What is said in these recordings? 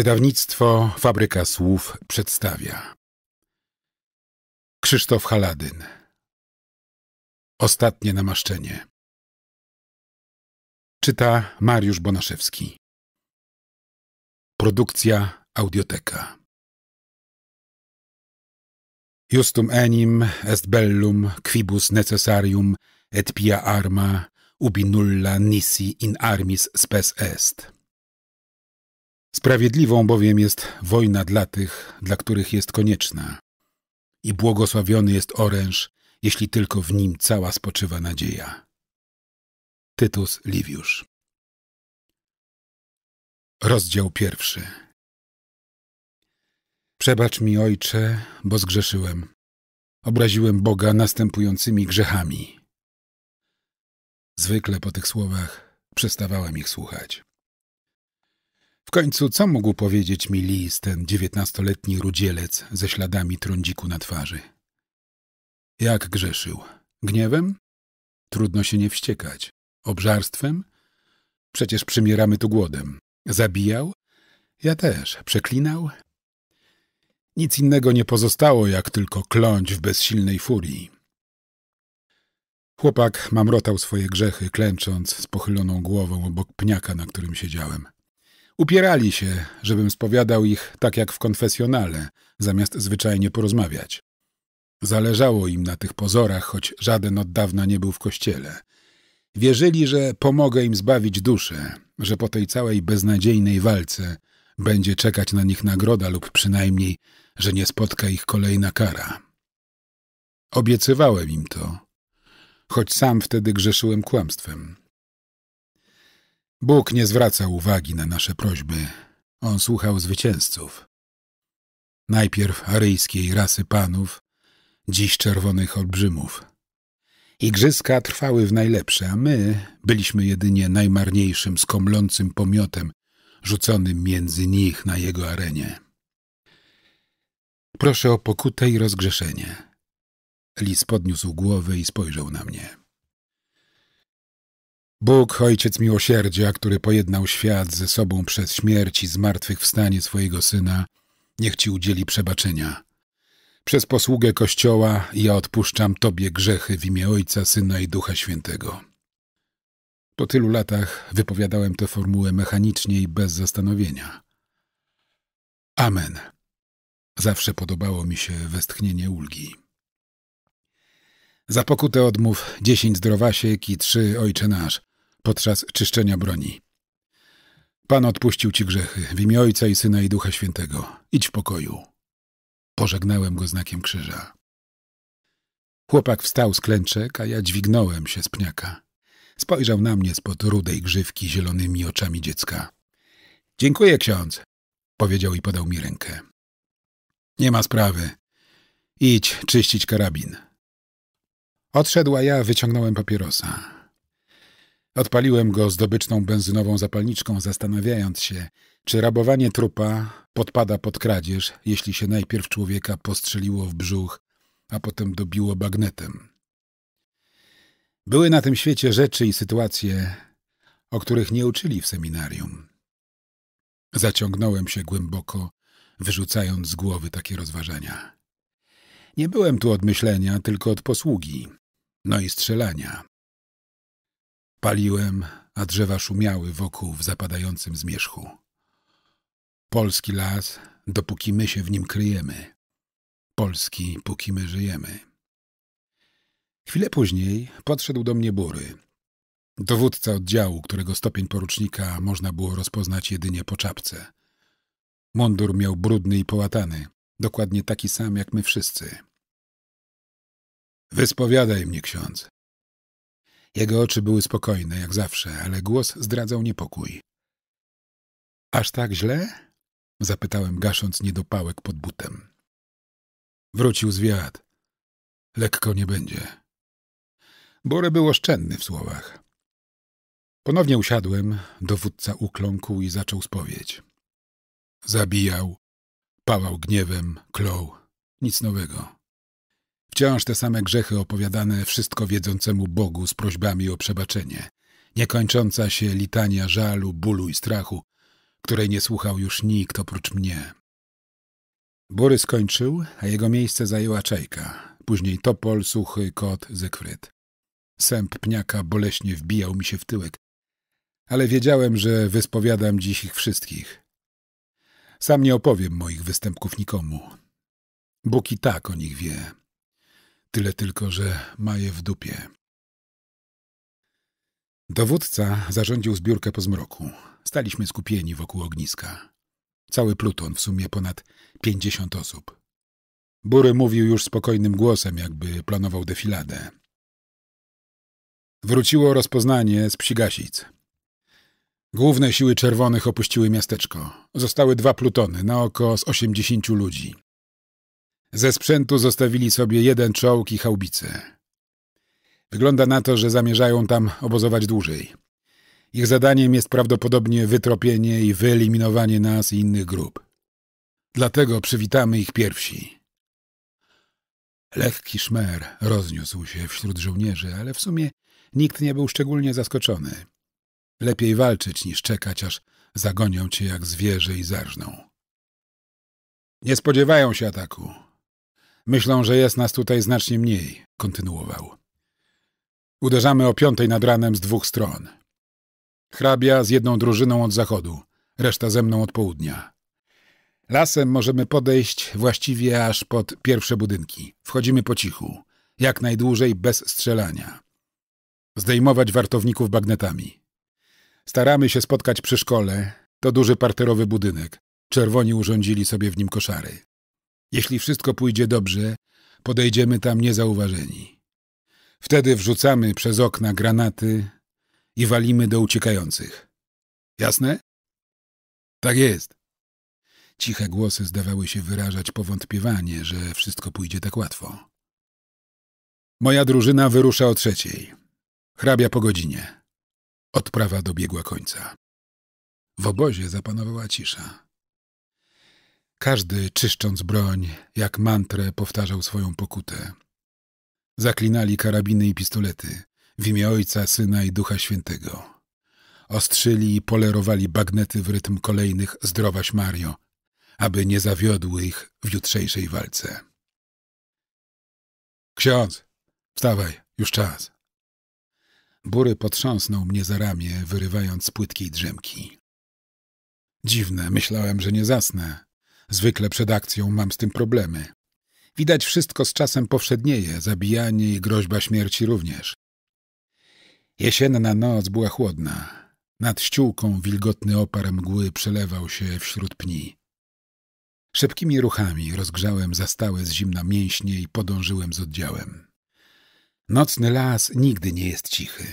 Wydawnictwo Fabryka Słów przedstawia Krzysztof Haladyn Ostatnie namaszczenie Czyta Mariusz Bonaszewski Produkcja Audioteka Justum enim est bellum quibus necessarium et pia arma ubi nulla nisi in armis spes est Sprawiedliwą bowiem jest wojna dla tych, dla których jest konieczna. I błogosławiony jest oręż, jeśli tylko w nim cała spoczywa nadzieja. Tytus Liviusz Rozdział pierwszy Przebacz mi, Ojcze, bo zgrzeszyłem. Obraziłem Boga następującymi grzechami. Zwykle po tych słowach przestawałem ich słuchać. W końcu, co mógł powiedzieć mi Lis, ten dziewiętnastoletni rudzielec ze śladami trądziku na twarzy? Jak grzeszył? Gniewem? Trudno się nie wściekać. Obżarstwem? Przecież przymieramy tu głodem. Zabijał? Ja też. Przeklinał? Nic innego nie pozostało, jak tylko kląć w bezsilnej furii. Chłopak mamrotał swoje grzechy, klęcząc z pochyloną głową obok pniaka, na którym siedziałem. Upierali się, żebym spowiadał ich tak jak w konfesjonale, zamiast zwyczajnie porozmawiać. Zależało im na tych pozorach, choć żaden od dawna nie był w kościele. Wierzyli, że pomogę im zbawić duszę, że po tej całej beznadziejnej walce będzie czekać na nich nagroda lub przynajmniej, że nie spotka ich kolejna kara. Obiecywałem im to, choć sam wtedy grzeszyłem kłamstwem. Bóg nie zwraca uwagi na nasze prośby. On słuchał zwycięzców. Najpierw aryjskiej rasy panów, dziś czerwonych olbrzymów. Igrzyska trwały w najlepsze, a my byliśmy jedynie najmarniejszym, skomlącym pomiotem rzuconym między nich na jego arenie. Proszę o pokutę i rozgrzeszenie. Lis podniósł głowę i spojrzał na mnie. Bóg, Ojciec Miłosierdzia, który pojednał świat ze sobą przez śmierć i zmartwychwstanie swojego Syna, niech Ci udzieli przebaczenia. Przez posługę Kościoła ja odpuszczam Tobie grzechy w imię Ojca, Syna i Ducha Świętego. Po tylu latach wypowiadałem tę formułę mechanicznie i bez zastanowienia. Amen. Zawsze podobało mi się westchnienie ulgi. Za pokutę odmów dziesięć zdrowasiek i trzy ojcze nasz podczas czyszczenia broni. Pan odpuścił ci grzechy w imię Ojca i Syna i Ducha Świętego. Idź w pokoju. Pożegnałem go znakiem krzyża. Chłopak wstał z klęczek, a ja dźwignąłem się z pniaka. Spojrzał na mnie spod rudej grzywki zielonymi oczami dziecka. Dziękuję, ksiądz, powiedział i podał mi rękę. Nie ma sprawy. Idź czyścić karabin. Odszedł, a ja wyciągnąłem papierosa. Odpaliłem go zdobyczną benzynową zapalniczką, zastanawiając się, czy rabowanie trupa podpada pod kradzież, jeśli się najpierw człowieka postrzeliło w brzuch, a potem dobiło bagnetem. Były na tym świecie rzeczy i sytuacje, o których nie uczyli w seminarium. Zaciągnąłem się głęboko, wyrzucając z głowy takie rozważania. Nie byłem tu od myślenia, tylko od posługi, no i strzelania. Paliłem, a drzewa szumiały wokół w zapadającym zmierzchu. Polski las, dopóki my się w nim kryjemy. Polski, póki my żyjemy. Chwilę później podszedł do mnie Bury. Dowódca oddziału, którego stopień porucznika można było rozpoznać jedynie po czapce. Mundur miał brudny i połatany, dokładnie taki sam jak my wszyscy. Wyspowiadaj mnie, ksiądz, jego oczy były spokojne, jak zawsze, ale głos zdradzał niepokój. Aż tak źle? zapytałem, gasząc niedopałek pod butem. Wrócił zwiat. Lekko nie będzie. Bore był oszczędny w słowach. Ponownie usiadłem, dowódca ukląkł i zaczął spowiedź. Zabijał, pałał gniewem, klął. Nic nowego. Wciąż te same grzechy opowiadane wszystko wiedzącemu Bogu z prośbami o przebaczenie. Niekończąca się litania żalu, bólu i strachu, której nie słuchał już nikt oprócz mnie. Bury skończył, a jego miejsce zajęła czajka. Później topol, suchy, kot, zekwryt. Sęp pniaka boleśnie wbijał mi się w tyłek, ale wiedziałem, że wyspowiadam dziś ich wszystkich. Sam nie opowiem moich występków nikomu. Bóg i tak o nich wie. Tyle tylko, że ma je w dupie. Dowódca zarządził zbiórkę po zmroku. Staliśmy skupieni wokół ogniska. Cały pluton, w sumie ponad pięćdziesiąt osób. Bury mówił już spokojnym głosem, jakby planował defiladę. Wróciło rozpoznanie z Psigasic. Główne siły czerwonych opuściły miasteczko. Zostały dwa plutony, na oko z osiemdziesięciu ludzi. Ze sprzętu zostawili sobie jeden czołg i chałbice. Wygląda na to, że zamierzają tam obozować dłużej. Ich zadaniem jest prawdopodobnie wytropienie i wyeliminowanie nas i innych grup. Dlatego przywitamy ich pierwsi. Lekki szmer rozniósł się wśród żołnierzy, ale w sumie nikt nie był szczególnie zaskoczony. Lepiej walczyć niż czekać, aż zagonią cię jak zwierzę i zarżną. Nie spodziewają się ataku, Myślą, że jest nas tutaj znacznie mniej, kontynuował. Uderzamy o piątej nad ranem z dwóch stron. Hrabia z jedną drużyną od zachodu, reszta ze mną od południa. Lasem możemy podejść właściwie aż pod pierwsze budynki. Wchodzimy po cichu, jak najdłużej bez strzelania. Zdejmować wartowników bagnetami. Staramy się spotkać przy szkole. To duży parterowy budynek. Czerwoni urządzili sobie w nim koszary. Jeśli wszystko pójdzie dobrze, podejdziemy tam niezauważeni. Wtedy wrzucamy przez okna granaty i walimy do uciekających. Jasne? Tak jest. Ciche głosy zdawały się wyrażać powątpiewanie, że wszystko pójdzie tak łatwo. Moja drużyna wyrusza o trzeciej. Hrabia po godzinie. Odprawa dobiegła końca. W obozie zapanowała cisza. Każdy, czyszcząc broń, jak mantrę powtarzał swoją pokutę. Zaklinali karabiny i pistolety w imię Ojca, Syna i Ducha Świętego. Ostrzyli i polerowali bagnety w rytm kolejnych zdrowaś Mario, aby nie zawiodły ich w jutrzejszej walce. Ksiądz, wstawaj, już czas. Bury potrząsnął mnie za ramię, wyrywając z płytkiej drzemki. Dziwne, myślałem, że nie zasnę, Zwykle przed akcją mam z tym problemy. Widać wszystko z czasem powszednieje, zabijanie i groźba śmierci również. Jesienna noc była chłodna. Nad ściółką wilgotny opar mgły przelewał się wśród pni. Szybkimi ruchami rozgrzałem zastałe z zimna mięśnie i podążyłem z oddziałem. Nocny las nigdy nie jest cichy.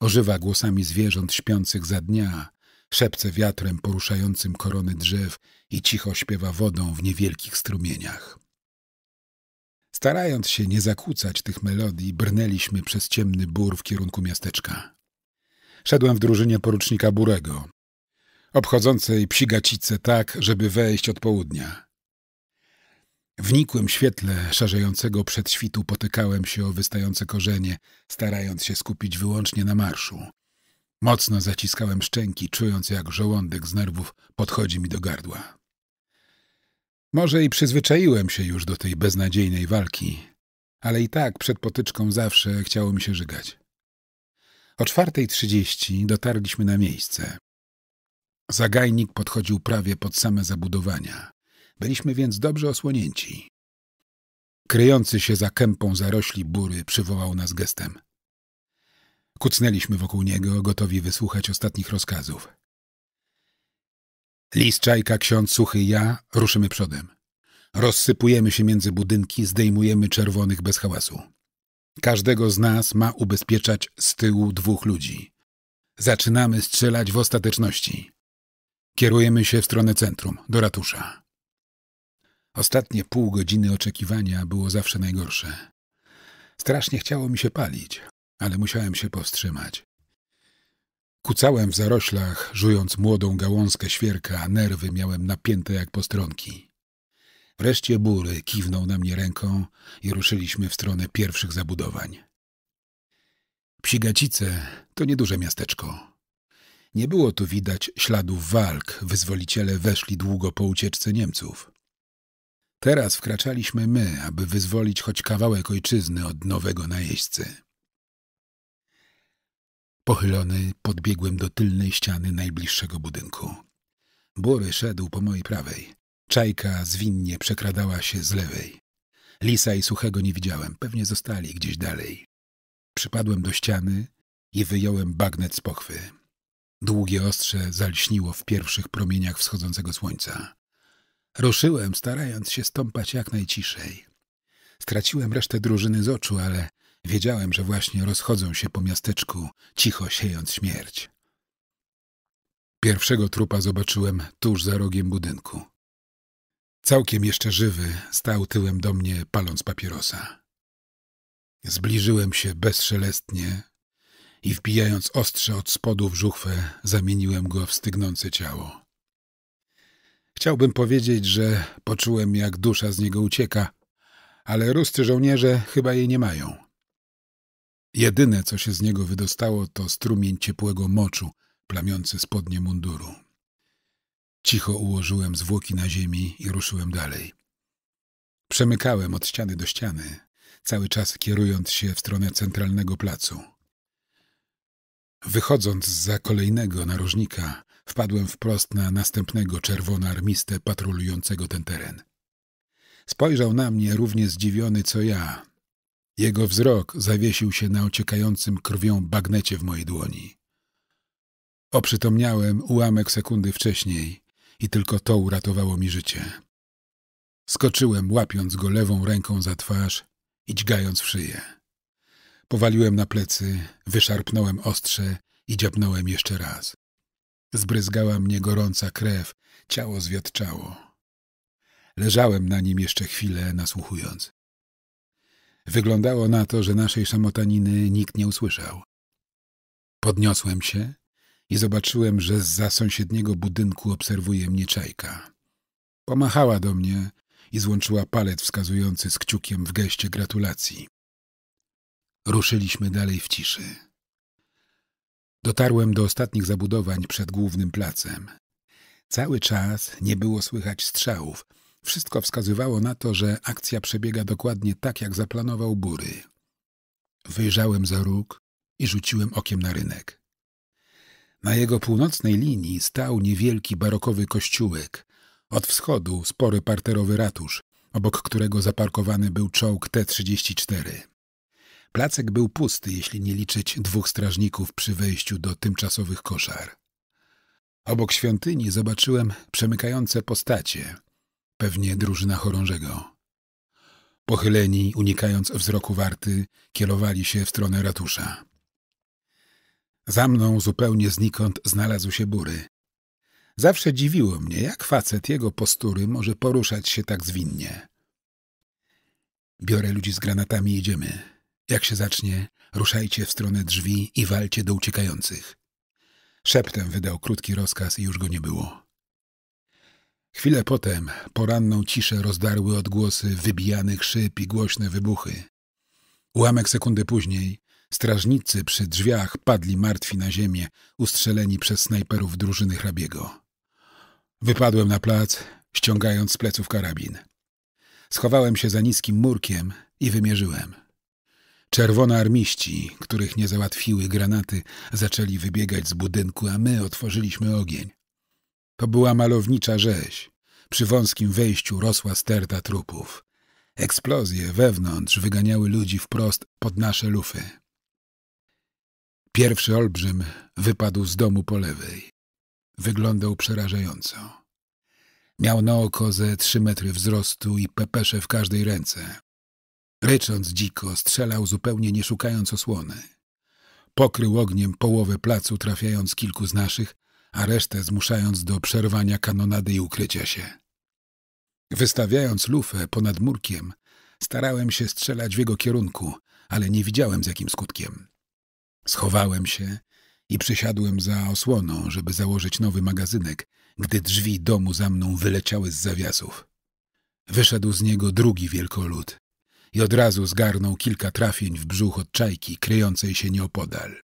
Ożywa głosami zwierząt śpiących za dnia, szepce wiatrem poruszającym korony drzew i cicho śpiewa wodą w niewielkich strumieniach. Starając się nie zakłócać tych melodii, brnęliśmy przez ciemny bór w kierunku miasteczka. Szedłem w drużynie porucznika Burego, obchodzącej psigacice tak, żeby wejść od południa. W nikłym świetle szarzejącego przedświtu potykałem się o wystające korzenie, starając się skupić wyłącznie na marszu, Mocno zaciskałem szczęki, czując jak żołądek z nerwów podchodzi mi do gardła. Może i przyzwyczaiłem się już do tej beznadziejnej walki, ale i tak przed potyczką zawsze chciało mi się żygać. O 4.30 dotarliśmy na miejsce. Zagajnik podchodził prawie pod same zabudowania. Byliśmy więc dobrze osłonięci. Kryjący się za kępą zarośli bury przywołał nas gestem. Kucnęliśmy wokół niego, gotowi wysłuchać ostatnich rozkazów. Lis Czajka, ksiądz Suchy i ja ruszymy przodem. Rozsypujemy się między budynki, zdejmujemy czerwonych bez hałasu. Każdego z nas ma ubezpieczać z tyłu dwóch ludzi. Zaczynamy strzelać w ostateczności. Kierujemy się w stronę centrum, do ratusza. Ostatnie pół godziny oczekiwania było zawsze najgorsze. Strasznie chciało mi się palić, ale musiałem się powstrzymać. Kucałem w zaroślach, żując młodą gałązkę świerka, a nerwy miałem napięte jak postronki. Wreszcie Bury kiwnął na mnie ręką i ruszyliśmy w stronę pierwszych zabudowań. Psigacice to nieduże miasteczko. Nie było tu widać śladów walk, wyzwoliciele weszli długo po ucieczce Niemców. Teraz wkraczaliśmy my, aby wyzwolić choć kawałek ojczyzny od nowego najeźdźcy. Pochylony podbiegłem do tylnej ściany najbliższego budynku. Bury szedł po mojej prawej. Czajka zwinnie przekradała się z lewej. Lisa i Suchego nie widziałem, pewnie zostali gdzieś dalej. Przypadłem do ściany i wyjąłem bagnet z pochwy. Długie ostrze zalśniło w pierwszych promieniach wschodzącego słońca. Ruszyłem, starając się stąpać jak najciszej. Straciłem resztę drużyny z oczu, ale Wiedziałem, że właśnie rozchodzą się po miasteczku, cicho siejąc śmierć. Pierwszego trupa zobaczyłem tuż za rogiem budynku. Całkiem jeszcze żywy, stał tyłem do mnie, paląc papierosa. Zbliżyłem się bezszelestnie i wbijając ostrze od spodu w żuchwę, zamieniłem go w stygnące ciało. Chciałbym powiedzieć, że poczułem, jak dusza z niego ucieka, ale ruscy żołnierze chyba jej nie mają. Jedyne, co się z niego wydostało, to strumień ciepłego moczu, plamiący spodnie munduru. Cicho ułożyłem zwłoki na ziemi i ruszyłem dalej. Przemykałem od ściany do ściany, cały czas kierując się w stronę centralnego placu. Wychodząc za kolejnego narożnika, wpadłem wprost na następnego czerwonoarmistę patrolującego ten teren. Spojrzał na mnie równie zdziwiony co ja, jego wzrok zawiesił się na ociekającym krwią bagnecie w mojej dłoni. Oprzytomniałem ułamek sekundy wcześniej i tylko to uratowało mi życie. Skoczyłem, łapiąc go lewą ręką za twarz i dźgając w szyję. Powaliłem na plecy, wyszarpnąłem ostrze i dziabnąłem jeszcze raz. Zbryzgała mnie gorąca krew, ciało zwiatczało. Leżałem na nim jeszcze chwilę, nasłuchując. Wyglądało na to, że naszej szamotaniny nikt nie usłyszał. Podniosłem się i zobaczyłem, że z za sąsiedniego budynku obserwuje mnie czajka. Pomachała do mnie i złączyła palec wskazujący z kciukiem w geście gratulacji. Ruszyliśmy dalej w ciszy. Dotarłem do ostatnich zabudowań przed głównym placem. Cały czas nie było słychać strzałów, wszystko wskazywało na to, że akcja przebiega dokładnie tak, jak zaplanował Bury. Wyjrzałem za róg i rzuciłem okiem na rynek. Na jego północnej linii stał niewielki barokowy kościółek, od wschodu spory parterowy ratusz, obok którego zaparkowany był czołg T-34. Placek był pusty, jeśli nie liczyć dwóch strażników przy wejściu do tymczasowych koszar. Obok świątyni zobaczyłem przemykające postacie, pewnie drużyna chorążego. Pochyleni, unikając wzroku warty, kierowali się w stronę ratusza. Za mną zupełnie znikąd znalazł się Bury. Zawsze dziwiło mnie, jak facet jego postury może poruszać się tak zwinnie. Biorę ludzi z granatami i idziemy. Jak się zacznie, ruszajcie w stronę drzwi i walcie do uciekających. Szeptem wydał krótki rozkaz i już go nie było. Chwilę potem poranną ciszę rozdarły odgłosy wybijanych szyb i głośne wybuchy. Ułamek sekundy później strażnicy przy drzwiach padli martwi na ziemię, ustrzeleni przez snajperów drużyny hrabiego. Wypadłem na plac, ściągając z pleców karabin. Schowałem się za niskim murkiem i wymierzyłem. Czerwone armiści, których nie załatwiły granaty, zaczęli wybiegać z budynku, a my otworzyliśmy ogień. To była malownicza rzeź. Przy wąskim wejściu rosła sterta trupów. Eksplozje wewnątrz wyganiały ludzi wprost pod nasze lufy. Pierwszy olbrzym wypadł z domu po lewej. Wyglądał przerażająco. Miał na oko ze trzy metry wzrostu i pepesze w każdej ręce. Rycząc dziko, strzelał zupełnie nie szukając osłony. Pokrył ogniem połowę placu, trafiając kilku z naszych, a resztę zmuszając do przerwania kanonady i ukrycia się. Wystawiając lufę ponad murkiem, starałem się strzelać w jego kierunku, ale nie widziałem z jakim skutkiem. Schowałem się i przysiadłem za osłoną, żeby założyć nowy magazynek, gdy drzwi domu za mną wyleciały z zawiasów. Wyszedł z niego drugi wielkolud i od razu zgarnął kilka trafień w brzuch od czajki kryjącej się nieopodal.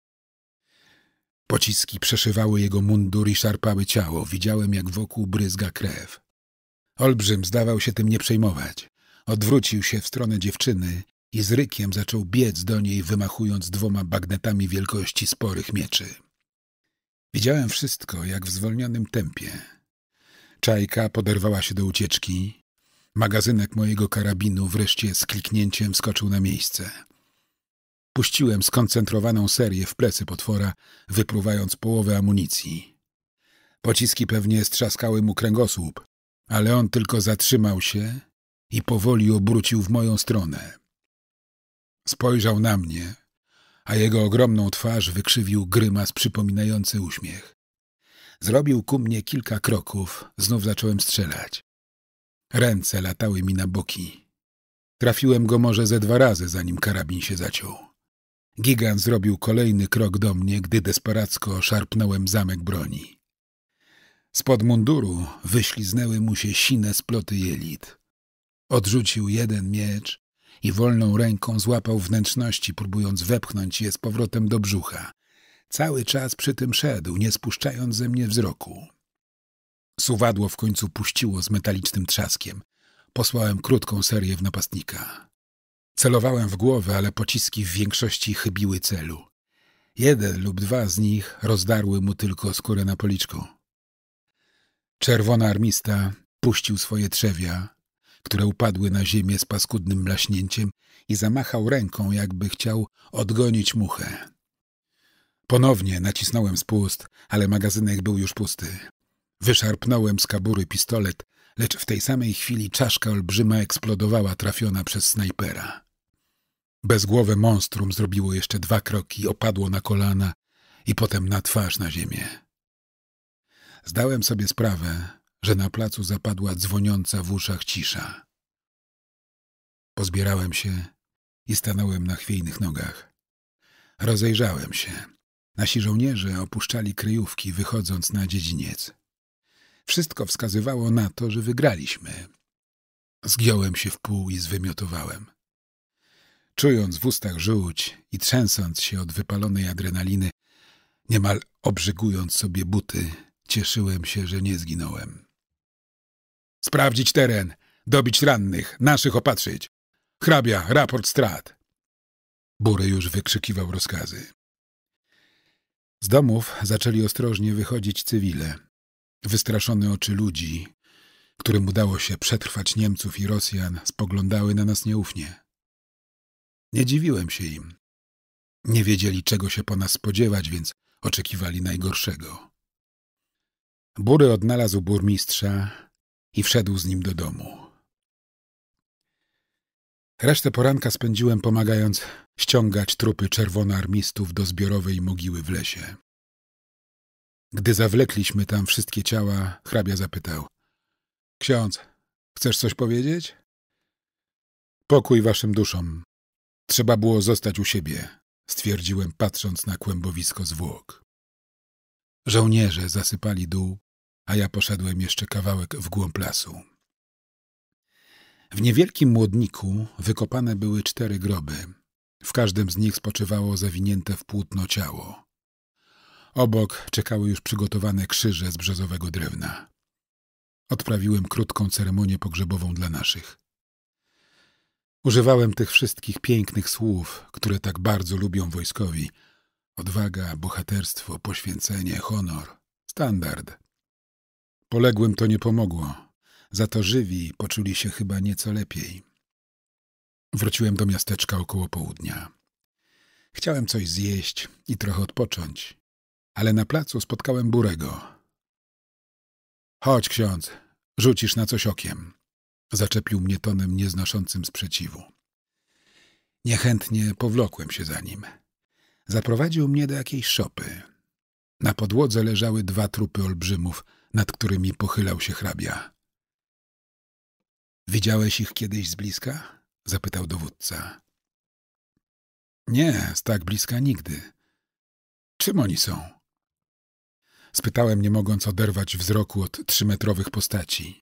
Pociski przeszywały jego mundur i szarpały ciało. Widziałem, jak wokół bryzga krew. Olbrzym zdawał się tym nie przejmować. Odwrócił się w stronę dziewczyny i z rykiem zaczął biec do niej, wymachując dwoma bagnetami wielkości sporych mieczy. Widziałem wszystko, jak w zwolnionym tempie. Czajka poderwała się do ucieczki. Magazynek mojego karabinu wreszcie z kliknięciem skoczył na miejsce. Puściłem skoncentrowaną serię w plecy potwora, wypruwając połowę amunicji. Pociski pewnie strzaskały mu kręgosłup, ale on tylko zatrzymał się i powoli obrócił w moją stronę. Spojrzał na mnie, a jego ogromną twarz wykrzywił grymas przypominający uśmiech. Zrobił ku mnie kilka kroków, znów zacząłem strzelać. Ręce latały mi na boki. Trafiłem go może ze dwa razy, zanim karabin się zaciął. Gigant zrobił kolejny krok do mnie, gdy desperacko szarpnąłem zamek broni. Spod munduru wyśliznęły mu się sine sploty jelit. Odrzucił jeden miecz i wolną ręką złapał wnętrzności, próbując wepchnąć je z powrotem do brzucha. Cały czas przy tym szedł, nie spuszczając ze mnie wzroku. Suwadło w końcu puściło z metalicznym trzaskiem. Posłałem krótką serię w napastnika. Celowałem w głowę, ale pociski w większości chybiły celu. Jeden lub dwa z nich rozdarły mu tylko skórę na policzku. Czerwona armista puścił swoje trzewia, które upadły na ziemię z paskudnym blaśnięciem i zamachał ręką, jakby chciał odgonić muchę. Ponownie nacisnąłem spust, ale magazynek był już pusty. Wyszarpnąłem z kabury pistolet, lecz w tej samej chwili czaszka olbrzyma eksplodowała trafiona przez snajpera. Bezgłowe monstrum zrobiło jeszcze dwa kroki, opadło na kolana i potem na twarz na ziemię. Zdałem sobie sprawę, że na placu zapadła dzwoniąca w uszach cisza. Pozbierałem się i stanąłem na chwiejnych nogach. Rozejrzałem się. Nasi żołnierze opuszczali kryjówki, wychodząc na dziedziniec. Wszystko wskazywało na to, że wygraliśmy. Zgiąłem się w pół i zwymiotowałem czując w ustach żółć i trzęsąc się od wypalonej adrenaliny, niemal obrzygując sobie buty, cieszyłem się, że nie zginąłem. Sprawdzić teren, dobić rannych, naszych opatrzyć. Hrabia, raport strat. Bury już wykrzykiwał rozkazy. Z domów zaczęli ostrożnie wychodzić cywile, wystraszone oczy ludzi, którym udało się przetrwać Niemców i Rosjan, spoglądały na nas nieufnie. Nie dziwiłem się im. Nie wiedzieli, czego się po nas spodziewać, więc oczekiwali najgorszego. Bury odnalazł burmistrza i wszedł z nim do domu. Resztę poranka spędziłem pomagając ściągać trupy czerwonoarmistów do zbiorowej mogiły w lesie. Gdy zawlekliśmy tam wszystkie ciała, hrabia zapytał. Ksiądz, chcesz coś powiedzieć? Pokój waszym duszom, Trzeba było zostać u siebie, stwierdziłem patrząc na kłębowisko zwłok. Żołnierze zasypali dół, a ja poszedłem jeszcze kawałek w głąb lasu. W niewielkim młodniku wykopane były cztery groby. W każdym z nich spoczywało zawinięte w płótno ciało. Obok czekały już przygotowane krzyże z brzezowego drewna. Odprawiłem krótką ceremonię pogrzebową dla naszych. Używałem tych wszystkich pięknych słów, które tak bardzo lubią wojskowi. Odwaga, bohaterstwo, poświęcenie, honor. Standard. Poległym to nie pomogło. Za to żywi poczuli się chyba nieco lepiej. Wróciłem do miasteczka około południa. Chciałem coś zjeść i trochę odpocząć, ale na placu spotkałem Burego. Chodź, ksiądz, rzucisz na coś okiem. Zaczepił mnie tonem nieznoszącym sprzeciwu. Niechętnie powlokłem się za nim. Zaprowadził mnie do jakiejś szopy. Na podłodze leżały dwa trupy olbrzymów, nad którymi pochylał się hrabia. Widziałeś ich kiedyś z bliska? zapytał dowódca. Nie, z tak bliska nigdy. Czym oni są? Spytałem, nie mogąc oderwać wzroku od trzymetrowych postaci.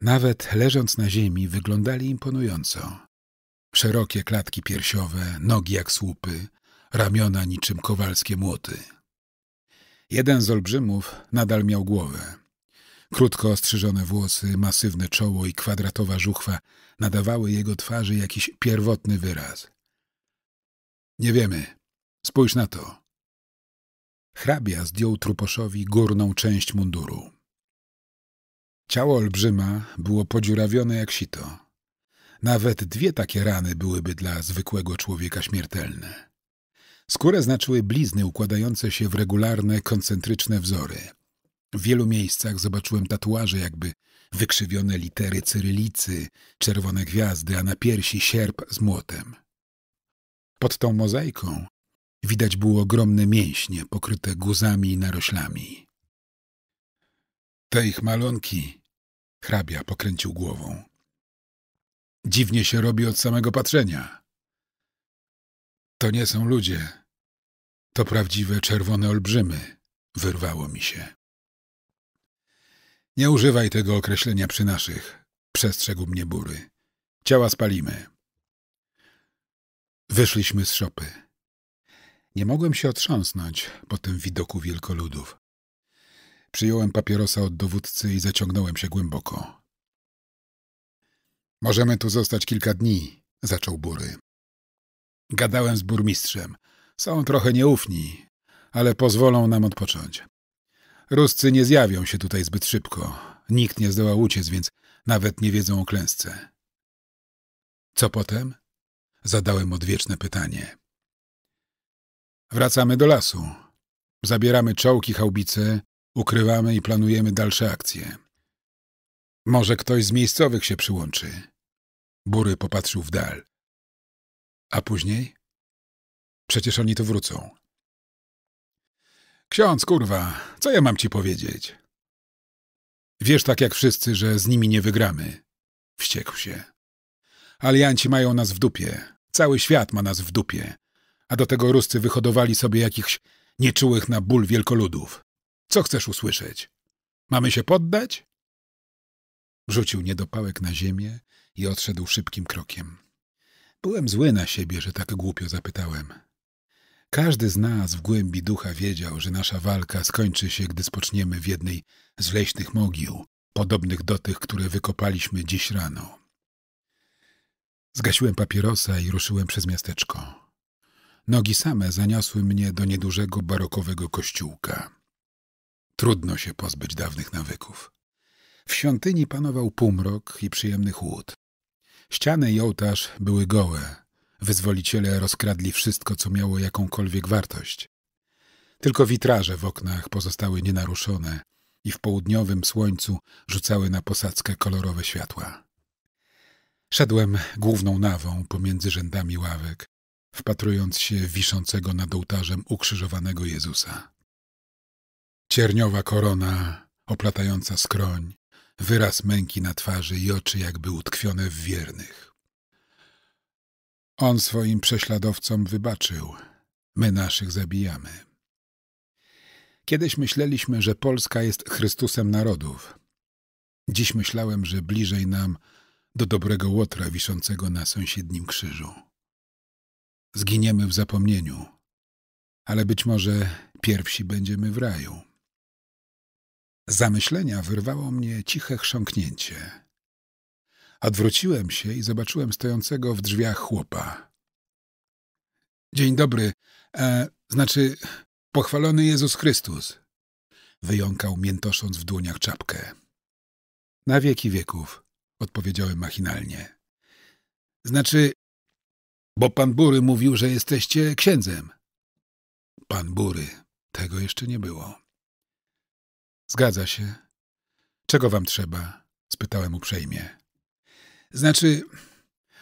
Nawet leżąc na ziemi, wyglądali imponująco. Szerokie klatki piersiowe, nogi jak słupy, ramiona niczym kowalskie młoty. Jeden z olbrzymów nadal miał głowę. Krótko ostrzyżone włosy, masywne czoło i kwadratowa żuchwa nadawały jego twarzy jakiś pierwotny wyraz. Nie wiemy. Spójrz na to. Hrabia zdjął truposzowi górną część munduru. Ciało olbrzyma było podziurawione jak sito. Nawet dwie takie rany byłyby dla zwykłego człowieka śmiertelne. Skórę znaczyły blizny układające się w regularne, koncentryczne wzory. W wielu miejscach zobaczyłem tatuaże jakby wykrzywione litery cyrylicy, czerwone gwiazdy, a na piersi sierp z młotem. Pod tą mozaiką widać było ogromne mięśnie pokryte guzami i naroślami. Te ich malunki Hrabia pokręcił głową. Dziwnie się robi od samego patrzenia. To nie są ludzie. To prawdziwe czerwone olbrzymy, wyrwało mi się. Nie używaj tego określenia przy naszych, przestrzegł mnie Bury. Ciała spalimy. Wyszliśmy z szopy. Nie mogłem się otrząsnąć po tym widoku wielkoludów. Przyjąłem papierosa od dowódcy i zaciągnąłem się głęboko. Możemy tu zostać kilka dni, zaczął Bury. Gadałem z burmistrzem. Są trochę nieufni, ale pozwolą nam odpocząć. Ruscy nie zjawią się tutaj zbyt szybko. Nikt nie zdoła uciec, więc nawet nie wiedzą o klęsce. Co potem? Zadałem odwieczne pytanie. Wracamy do lasu. Zabieramy czołki, chałbice ukrywamy i planujemy dalsze akcje. Może ktoś z miejscowych się przyłączy. Bury popatrzył w dal. A później? Przecież oni tu wrócą. Ksiądz, kurwa, co ja mam ci powiedzieć? Wiesz tak jak wszyscy, że z nimi nie wygramy. Wściekł się. Alianci mają nas w dupie. Cały świat ma nas w dupie. A do tego Ruscy wyhodowali sobie jakichś nieczułych na ból wielkoludów. Co chcesz usłyszeć? Mamy się poddać? Rzucił niedopałek na ziemię i odszedł szybkim krokiem. Byłem zły na siebie, że tak głupio zapytałem. Każdy z nas w głębi ducha wiedział, że nasza walka skończy się, gdy spoczniemy w jednej z leśnych mogił, podobnych do tych, które wykopaliśmy dziś rano. Zgasiłem papierosa i ruszyłem przez miasteczko. Nogi same zaniosły mnie do niedużego barokowego kościółka. Trudno się pozbyć dawnych nawyków. W świątyni panował półmrok i przyjemny chłód. Ściany i ołtarz były gołe. Wyzwoliciele rozkradli wszystko, co miało jakąkolwiek wartość. Tylko witraże w oknach pozostały nienaruszone i w południowym słońcu rzucały na posadzkę kolorowe światła. Szedłem główną nawą pomiędzy rzędami ławek, wpatrując się w wiszącego nad ołtarzem ukrzyżowanego Jezusa. Cierniowa korona, oplatająca skroń, wyraz męki na twarzy i oczy jakby utkwione w wiernych. On swoim prześladowcom wybaczył, my naszych zabijamy. Kiedyś myśleliśmy, że Polska jest Chrystusem narodów. Dziś myślałem, że bliżej nam do dobrego łotra wiszącego na sąsiednim krzyżu. Zginiemy w zapomnieniu, ale być może pierwsi będziemy w raju zamyślenia wyrwało mnie ciche chrząknięcie. Odwróciłem się i zobaczyłem stojącego w drzwiach chłopa. Dzień dobry, e, znaczy pochwalony Jezus Chrystus, wyjąkał miętosząc w dłoniach czapkę. Na wieki wieków, odpowiedziałem machinalnie. Znaczy, bo pan Bury mówił, że jesteście księdzem. Pan Bury, tego jeszcze nie było. Zgadza się. Czego wam trzeba? spytałem uprzejmie. Znaczy,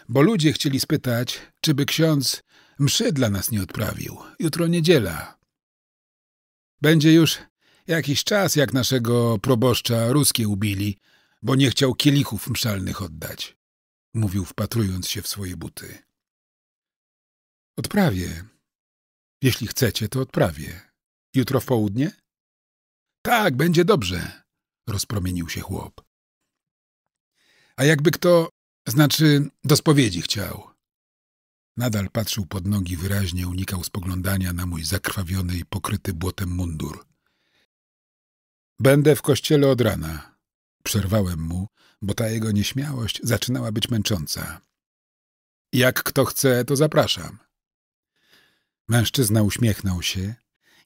bo ludzie chcieli spytać, czyby ksiądz mszy dla nas nie odprawił. Jutro niedziela. Będzie już jakiś czas, jak naszego proboszcza ruskie ubili, bo nie chciał kielichów mszalnych oddać. Mówił, wpatrując się w swoje buty. Odprawię. Jeśli chcecie, to odprawię. Jutro w południe? Tak, będzie dobrze, rozpromienił się chłop. A jakby kto, znaczy, do spowiedzi chciał. Nadal patrzył pod nogi wyraźnie, unikał spoglądania na mój zakrwawiony i pokryty błotem mundur. Będę w kościele od rana. Przerwałem mu, bo ta jego nieśmiałość zaczynała być męcząca. Jak kto chce, to zapraszam. Mężczyzna uśmiechnął się,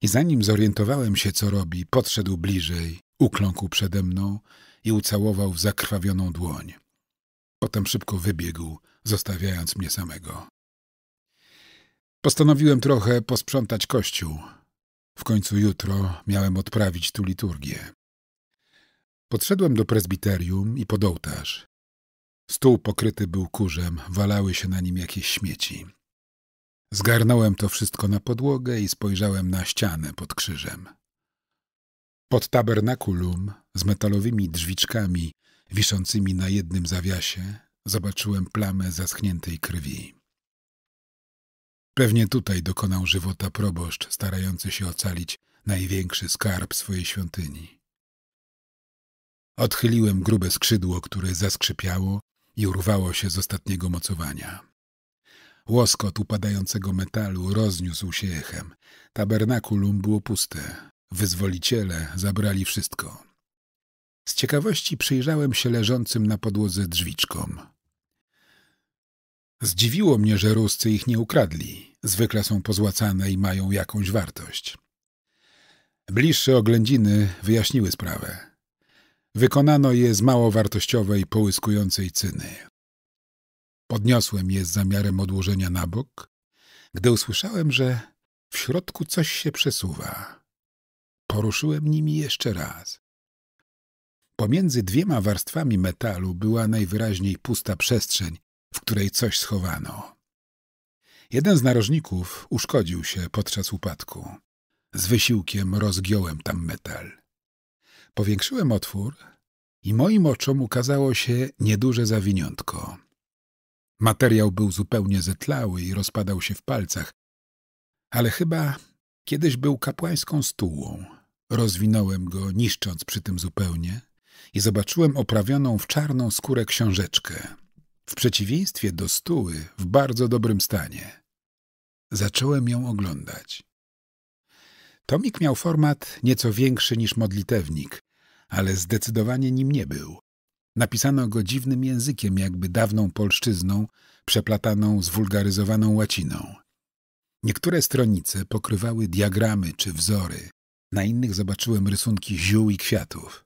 i zanim zorientowałem się, co robi, podszedł bliżej, ukląkł przede mną i ucałował w zakrwawioną dłoń. Potem szybko wybiegł, zostawiając mnie samego. Postanowiłem trochę posprzątać kościół. W końcu jutro miałem odprawić tu liturgię. Podszedłem do prezbiterium i pod ołtarz. Stół pokryty był kurzem, walały się na nim jakieś śmieci. Zgarnąłem to wszystko na podłogę i spojrzałem na ścianę pod krzyżem. Pod tabernakulum z metalowymi drzwiczkami wiszącymi na jednym zawiasie zobaczyłem plamę zaschniętej krwi. Pewnie tutaj dokonał żywota proboszcz starający się ocalić największy skarb swojej świątyni. Odchyliłem grube skrzydło, które zaskrzypiało i urwało się z ostatniego mocowania. Łoskot upadającego metalu rozniósł się echem. Tabernakulum było puste. Wyzwoliciele zabrali wszystko. Z ciekawości przyjrzałem się leżącym na podłodze drzwiczkom. Zdziwiło mnie, że Ruscy ich nie ukradli. Zwykle są pozłacane i mają jakąś wartość. Bliższe oględziny wyjaśniły sprawę. Wykonano je z mało wartościowej, połyskującej cyny. Podniosłem je z zamiarem odłożenia na bok, gdy usłyszałem, że w środku coś się przesuwa. Poruszyłem nimi jeszcze raz. Pomiędzy dwiema warstwami metalu była najwyraźniej pusta przestrzeń, w której coś schowano. Jeden z narożników uszkodził się podczas upadku. Z wysiłkiem rozgiąłem tam metal. Powiększyłem otwór i moim oczom ukazało się nieduże zawiniątko. Materiał był zupełnie zetlały i rozpadał się w palcach, ale chyba kiedyś był kapłańską stułą. Rozwinąłem go, niszcząc przy tym zupełnie, i zobaczyłem oprawioną w czarną skórę książeczkę, w przeciwieństwie do stuły, w bardzo dobrym stanie. Zacząłem ją oglądać. Tomik miał format nieco większy niż modlitewnik, ale zdecydowanie nim nie był. Napisano go dziwnym językiem, jakby dawną polszczyzną, przeplataną zwulgaryzowaną łaciną. Niektóre stronice pokrywały diagramy czy wzory, na innych zobaczyłem rysunki ziół i kwiatów.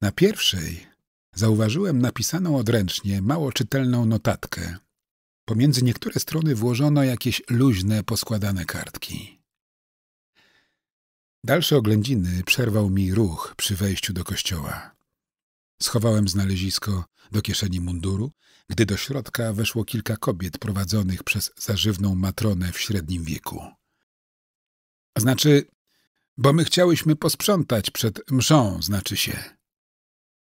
Na pierwszej zauważyłem napisaną odręcznie, mało czytelną notatkę. Pomiędzy niektóre strony włożono jakieś luźne, poskładane kartki. Dalsze oględziny przerwał mi ruch przy wejściu do kościoła. Schowałem znalezisko do kieszeni munduru, gdy do środka weszło kilka kobiet prowadzonych przez zażywną matronę w średnim wieku. Znaczy, bo my chciałyśmy posprzątać przed mszą, znaczy się.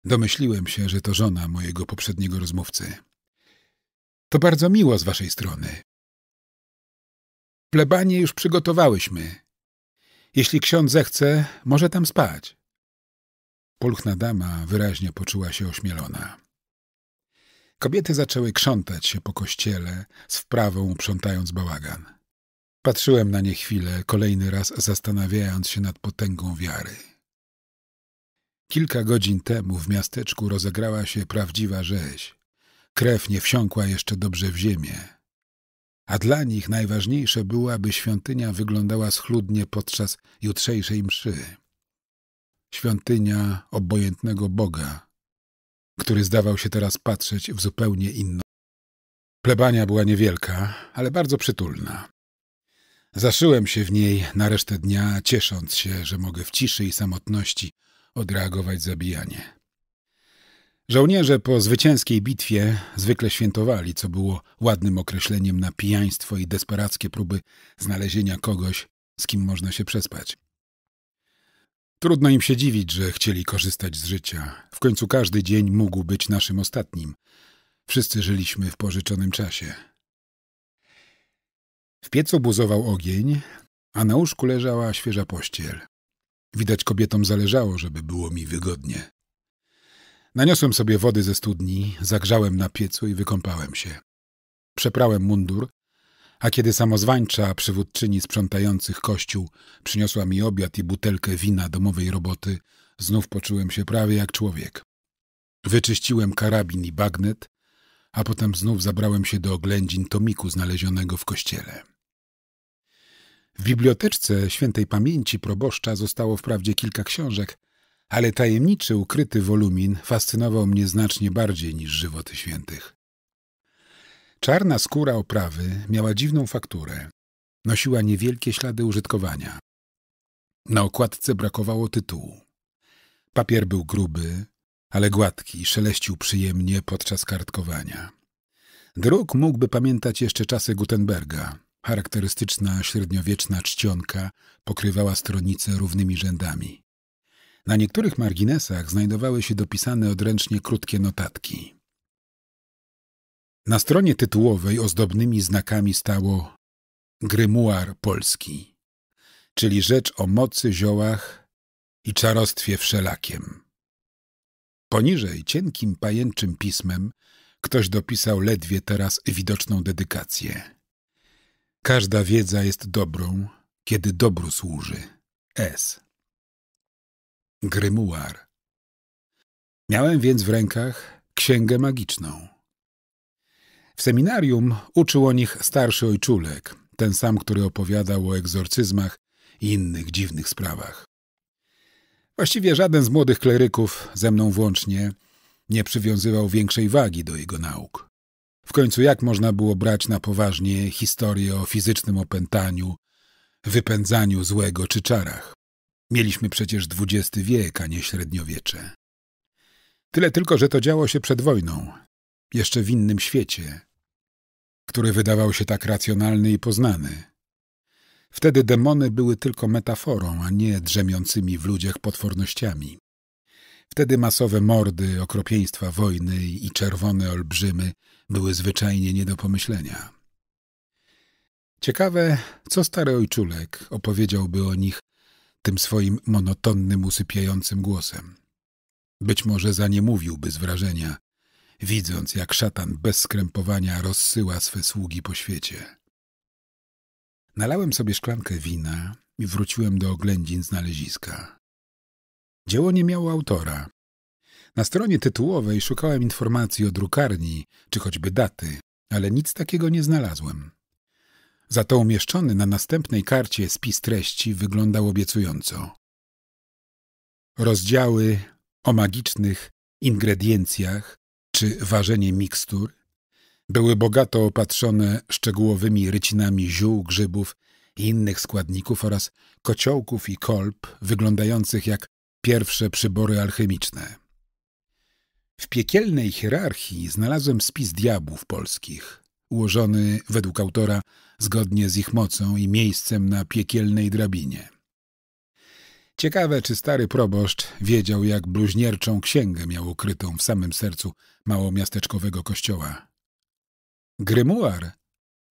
Domyśliłem się, że to żona mojego poprzedniego rozmówcy. To bardzo miło z waszej strony. Plebanie już przygotowałyśmy. Jeśli ksiądz zechce, może tam spać. Pulchna dama wyraźnie poczuła się ośmielona. Kobiety zaczęły krzątać się po kościele, z wprawą uprzątając bałagan. Patrzyłem na nie chwilę, kolejny raz zastanawiając się nad potęgą wiary. Kilka godzin temu w miasteczku rozegrała się prawdziwa rzeź. Krew nie wsiąkła jeszcze dobrze w ziemię. A dla nich najważniejsze było, aby świątynia wyglądała schludnie podczas jutrzejszej mszy świątynia obojętnego Boga, który zdawał się teraz patrzeć w zupełnie inną. Plebania była niewielka, ale bardzo przytulna. Zaszyłem się w niej na resztę dnia, ciesząc się, że mogę w ciszy i samotności odreagować zabijanie. Żołnierze po zwycięskiej bitwie zwykle świętowali, co było ładnym określeniem na pijaństwo i desperackie próby znalezienia kogoś, z kim można się przespać. Trudno im się dziwić, że chcieli korzystać z życia. W końcu każdy dzień mógł być naszym ostatnim. Wszyscy żyliśmy w pożyczonym czasie. W piecu buzował ogień, a na łóżku leżała świeża pościel. Widać kobietom zależało, żeby było mi wygodnie. Naniosłem sobie wody ze studni, zagrzałem na piecu i wykąpałem się. Przeprałem mundur, a kiedy samozwańcza przywódczyni sprzątających kościół przyniosła mi obiad i butelkę wina domowej roboty, znów poczułem się prawie jak człowiek. Wyczyściłem karabin i bagnet, a potem znów zabrałem się do oględzin tomiku znalezionego w kościele. W biblioteczce świętej pamięci proboszcza zostało wprawdzie kilka książek, ale tajemniczy, ukryty wolumin fascynował mnie znacznie bardziej niż żywoty świętych. Czarna skóra oprawy miała dziwną fakturę. Nosiła niewielkie ślady użytkowania. Na okładce brakowało tytułu. Papier był gruby, ale gładki i szeleścił przyjemnie podczas kartkowania. Druk mógłby pamiętać jeszcze czasy Gutenberga. Charakterystyczna średniowieczna czcionka pokrywała stronice równymi rzędami. Na niektórych marginesach znajdowały się dopisane odręcznie krótkie notatki. Na stronie tytułowej ozdobnymi znakami stało Grymuar Polski, czyli rzecz o mocy ziołach i czarostwie wszelakiem. Poniżej cienkim pajęczym pismem ktoś dopisał ledwie teraz widoczną dedykację. Każda wiedza jest dobrą, kiedy dobru służy. S. Grymuar. Miałem więc w rękach księgę magiczną – w seminarium uczył o nich starszy ojczulek, ten sam, który opowiadał o egzorcyzmach i innych dziwnych sprawach. Właściwie żaden z młodych kleryków, ze mną włącznie, nie przywiązywał większej wagi do jego nauk. W końcu jak można było brać na poważnie historię o fizycznym opętaniu, wypędzaniu złego czy czarach? Mieliśmy przecież XX wiek, a nie średniowiecze. Tyle tylko, że to działo się przed wojną, jeszcze w innym świecie, który wydawał się tak racjonalny i poznany. Wtedy demony były tylko metaforą, a nie drzemiącymi w ludziach potwornościami. Wtedy masowe mordy, okropieństwa wojny i czerwone olbrzymy były zwyczajnie nie do pomyślenia. Ciekawe, co stary ojczulek opowiedziałby o nich tym swoim monotonnym, usypiającym głosem. Być może zaniemówiłby z wrażenia, widząc jak szatan bez skrępowania rozsyła swe sługi po świecie. Nalałem sobie szklankę wina i wróciłem do oględzin znaleziska. Dzieło nie miało autora. Na stronie tytułowej szukałem informacji o drukarni, czy choćby daty, ale nic takiego nie znalazłem. Za to umieszczony na następnej karcie spis treści wyglądał obiecująco. Rozdziały o magicznych ingrediencjach czy ważenie mikstur. Były bogato opatrzone szczegółowymi rycinami ziół, grzybów i innych składników oraz kociołków i kolb wyglądających jak pierwsze przybory alchemiczne. W piekielnej hierarchii znalazłem spis diabłów polskich, ułożony według autora zgodnie z ich mocą i miejscem na piekielnej drabinie. Ciekawe, czy stary proboszcz wiedział, jak bluźnierczą księgę miał ukrytą w samym sercu małomiasteczkowego kościoła. Grymuar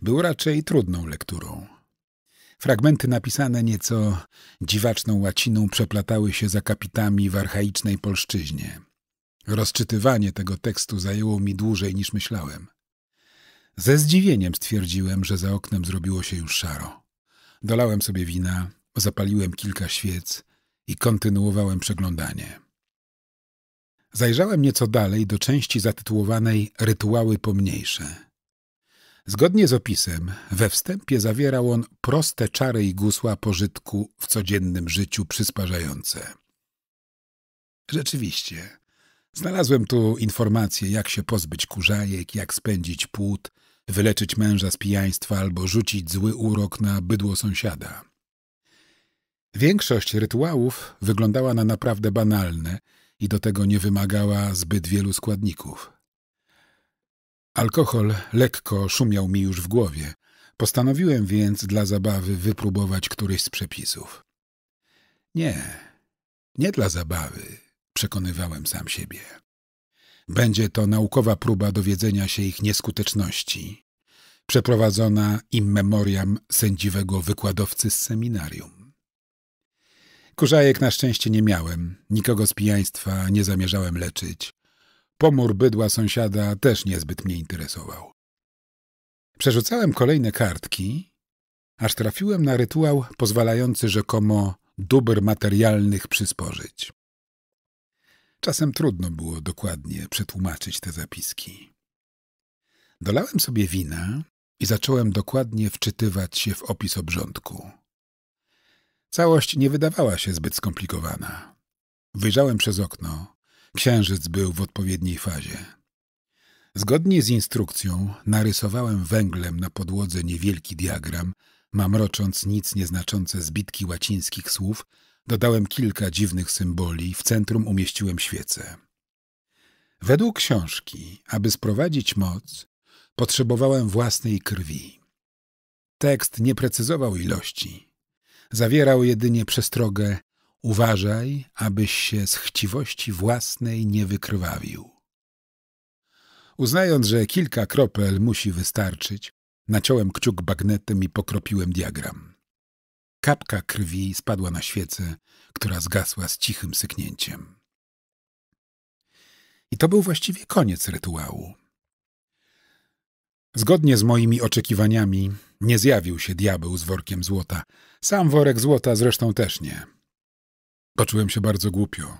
był raczej trudną lekturą. Fragmenty napisane nieco dziwaczną łaciną przeplatały się z akapitami w archaicznej polszczyźnie. Rozczytywanie tego tekstu zajęło mi dłużej niż myślałem. Ze zdziwieniem stwierdziłem, że za oknem zrobiło się już szaro. Dolałem sobie wina, zapaliłem kilka świec, i kontynuowałem przeglądanie. Zajrzałem nieco dalej do części zatytułowanej Rytuały pomniejsze. Zgodnie z opisem, we wstępie zawierał on proste czary i gusła pożytku w codziennym życiu przysparzające. Rzeczywiście, znalazłem tu informacje, jak się pozbyć kurzajek, jak spędzić płód, wyleczyć męża z pijaństwa albo rzucić zły urok na bydło sąsiada. Większość rytuałów wyglądała na naprawdę banalne i do tego nie wymagała zbyt wielu składników. Alkohol lekko szumiał mi już w głowie, postanowiłem więc dla zabawy wypróbować któryś z przepisów. Nie, nie dla zabawy, przekonywałem sam siebie. Będzie to naukowa próba dowiedzenia się ich nieskuteczności, przeprowadzona im memoriam sędziwego wykładowcy z seminarium. Kurzajek na szczęście nie miałem. Nikogo z pijaństwa nie zamierzałem leczyć. Pomór bydła sąsiada też niezbyt mnie interesował. Przerzucałem kolejne kartki, aż trafiłem na rytuał pozwalający rzekomo dóbr materialnych przysporzyć. Czasem trudno było dokładnie przetłumaczyć te zapiski. Dolałem sobie wina i zacząłem dokładnie wczytywać się w opis obrządku. Całość nie wydawała się zbyt skomplikowana. Wyjrzałem przez okno. Księżyc był w odpowiedniej fazie. Zgodnie z instrukcją narysowałem węglem na podłodze niewielki diagram, mamrocząc nic nieznaczące zbitki łacińskich słów, dodałem kilka dziwnych symboli, w centrum umieściłem świecę. Według książki, aby sprowadzić moc, potrzebowałem własnej krwi. Tekst nie precyzował ilości, Zawierał jedynie przestrogę Uważaj, abyś się z chciwości własnej nie wykrwawił. Uznając, że kilka kropel musi wystarczyć, naciąłem kciuk bagnetem i pokropiłem diagram. Kapka krwi spadła na świecę, która zgasła z cichym syknięciem. I to był właściwie koniec rytuału. Zgodnie z moimi oczekiwaniami, nie zjawił się diabeł z workiem złota. Sam worek złota zresztą też nie. Poczułem się bardzo głupio.